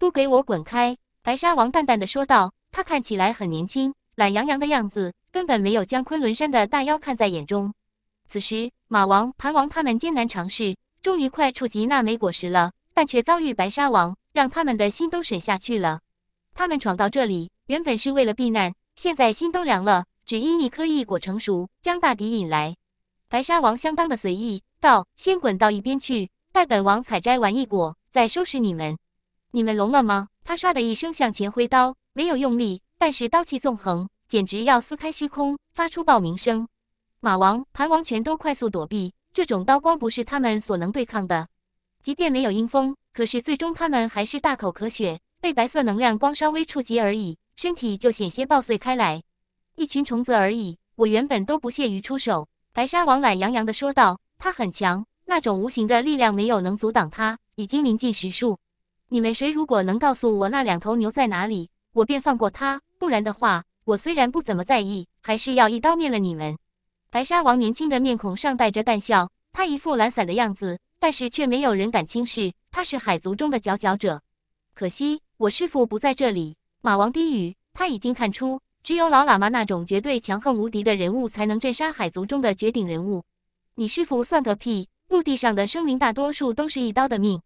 都给我滚开！白沙王淡淡的说道，他看起来很年轻，懒洋洋的样子，根本没有将昆仑山的大妖看在眼中。此时，马王、盘王他们艰难尝试，终于快触及那枚果实了，但却遭遇白沙王，让他们的心都沉下去了。他们闯到这里，原本是为了避难，现在心都凉了，只因一颗异果成熟，将大敌引来。白沙王相当的随意，道：“先滚到一边去，待本王采摘完异果，再收拾你们。”你们聋了吗？他唰的一声向前挥刀，没有用力，但是刀气纵横，简直要撕开虚空，发出爆鸣声。马王、盘王全都快速躲避，这种刀光不是他们所能对抗的。即便没有阴风，可是最终他们还是大口咳血，被白色能量光稍微触及而已，身体就险些爆碎开来。一群虫子而已，我原本都不屑于出手。白沙王懒洋洋地说道：“他很强，那种无形的力量没有能阻挡他，已经临近十数。”你们谁如果能告诉我那两头牛在哪里，我便放过他；不然的话，我虽然不怎么在意，还是要一刀灭了你们。白沙王年轻的面孔上带着淡笑，他一副懒散的样子，但是却没有人敢轻视他，是海族中的佼佼者。可惜我师傅不在这里。马王低语，他已经看出，只有老喇嘛那种绝对强横无敌的人物，才能镇杀海族中的绝顶人物。你师傅算个屁！陆地上的生灵大多数都是一刀的命。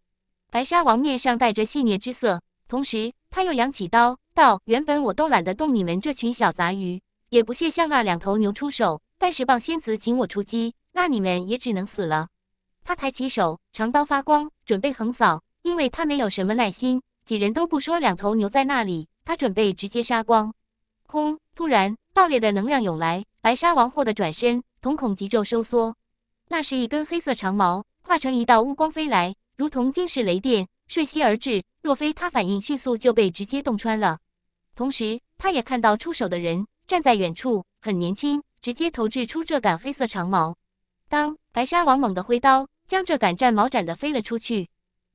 白沙王面上带着戏谑之色，同时他又扬起刀道：“原本我都懒得动你们这群小杂鱼，也不屑向那两头牛出手。但是棒仙子请我出击，那你们也只能死了。”他抬起手，长刀发光，准备横扫，因为他没有什么耐心。几人都不说，两头牛在那里，他准备直接杀光。轰！突然爆裂的能量涌来，白沙王霍的转身，瞳孔急骤收缩。那是一根黑色长矛，化成一道乌光飞来。如同惊世雷电，瞬息而至。若非他反应迅速，就被直接洞穿了。同时，他也看到出手的人站在远处，很年轻，直接投掷出这杆黑色长矛。当白鲨王猛地挥刀，将这杆战矛斩得飞了出去。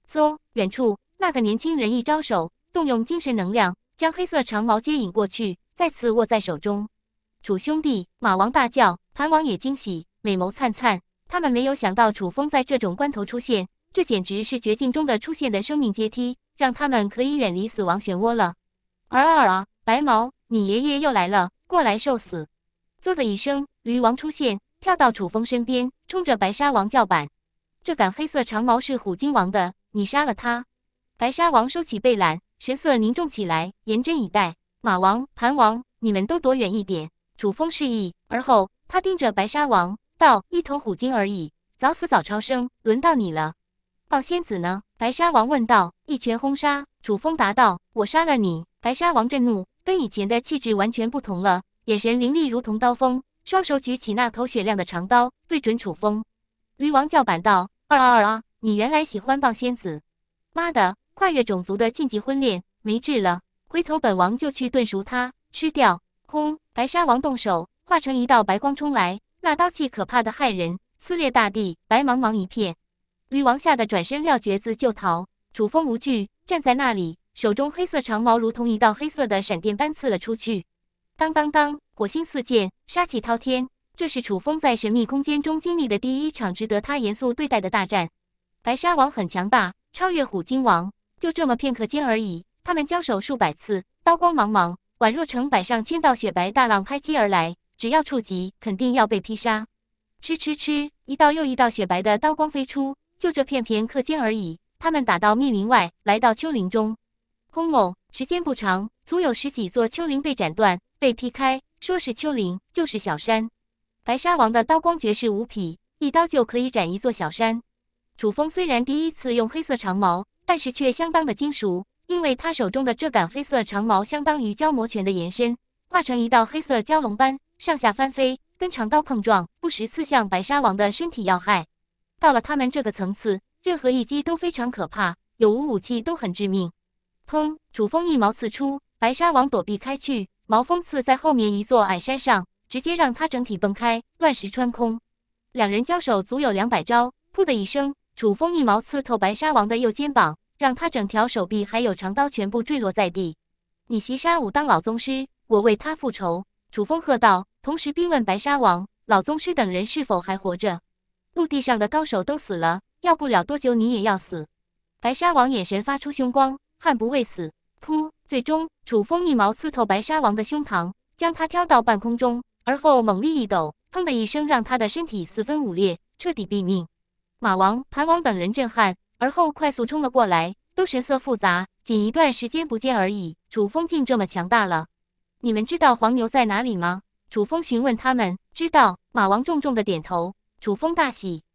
嗖！远处那个年轻人一招手，动用精神能量将黑色长矛接引过去，再次握在手中。楚兄弟，马王大叫，盘王也惊喜，美眸灿灿。他们没有想到楚风在这种关头出现。这简直是绝境中的出现的生命阶梯，让他们可以远离死亡漩涡了。尔尔，白毛，你爷爷又来了，过来受死！嗖的一声，驴王出现，跳到楚风身边，冲着白沙王叫板。这杆黑色长矛是虎鲸王的，你杀了他！白沙王收起贝缆，神色凝重起来，严阵以待。马王、盘王，你们都躲远一点！楚风示意，而后他盯着白沙王道：“一头虎鲸而已，早死早超生，轮到你了。”抱仙子呢？白沙王问道。一拳轰杀，楚风答道：“我杀了你！”白沙王震怒，跟以前的气质完全不同了，眼神凌厉如同刀锋，双手举起那口雪亮的长刀，对准楚风。驴王叫板道：“二二二啊！你原来喜欢抱仙子？妈的，跨越种族的禁忌婚恋，没治了！回头本王就去炖熟它，吃掉！”轰！白沙王动手，化成一道白光冲来，那刀气可怕的骇人，撕裂大地，白茫茫一片。吕王吓得转身，撂蹶子就逃。楚风无惧，站在那里，手中黑色长矛如同一道黑色的闪电般刺了出去。当当当，火星四溅，杀气滔天。这是楚风在神秘空间中经历的第一场值得他严肃对待的大战。白鲨王很强大，超越虎鲸王。就这么片刻间而已，他们交手数百次，刀光茫茫，宛若成百上千道雪白大浪拍击而来，只要触及，肯定要被劈杀。吃吃吃，一道又一道雪白的刀光飞出。就这片片刻间而已，他们打到密林外，来到丘陵中，轰隆！时间不长，足有十几座丘陵被斩断，被劈开。说是丘陵，就是小山。白沙王的刀光绝世无匹，一刀就可以斩一座小山。楚风虽然第一次用黑色长矛，但是却相当的精熟，因为他手中的这杆黑色长矛相当于蛟魔拳的延伸，化成一道黑色蛟龙般上下翻飞，跟长刀碰撞，不时刺向白沙王的身体要害。到了他们这个层次，任何一击都非常可怕，有无武器都很致命。砰！楚风一矛刺出，白沙王躲避开去，矛锋刺在后面一座矮山上，直接让他整体崩开，乱石穿空。两人交手足有两百招，噗的一声，楚风一矛刺透白沙王的右肩膀，让他整条手臂还有长刀全部坠落在地。你袭杀武当老宗师，我为他复仇，楚风喝道，同时逼问白沙王老宗师等人是否还活着。陆地上的高手都死了，要不了多久你也要死。白鲨王眼神发出凶光，悍不畏死。噗！最终，楚风一矛刺透白鲨王的胸膛，将他挑到半空中，而后猛力一抖，砰的一声，让他的身体四分五裂，彻底毙命。马王、盘王等人震撼，而后快速冲了过来，都神色复杂。仅一段时间不见而已，楚风竟这么强大了。你们知道黄牛在哪里吗？楚风询问他们。知道。马王重重的点头。楚风大喜。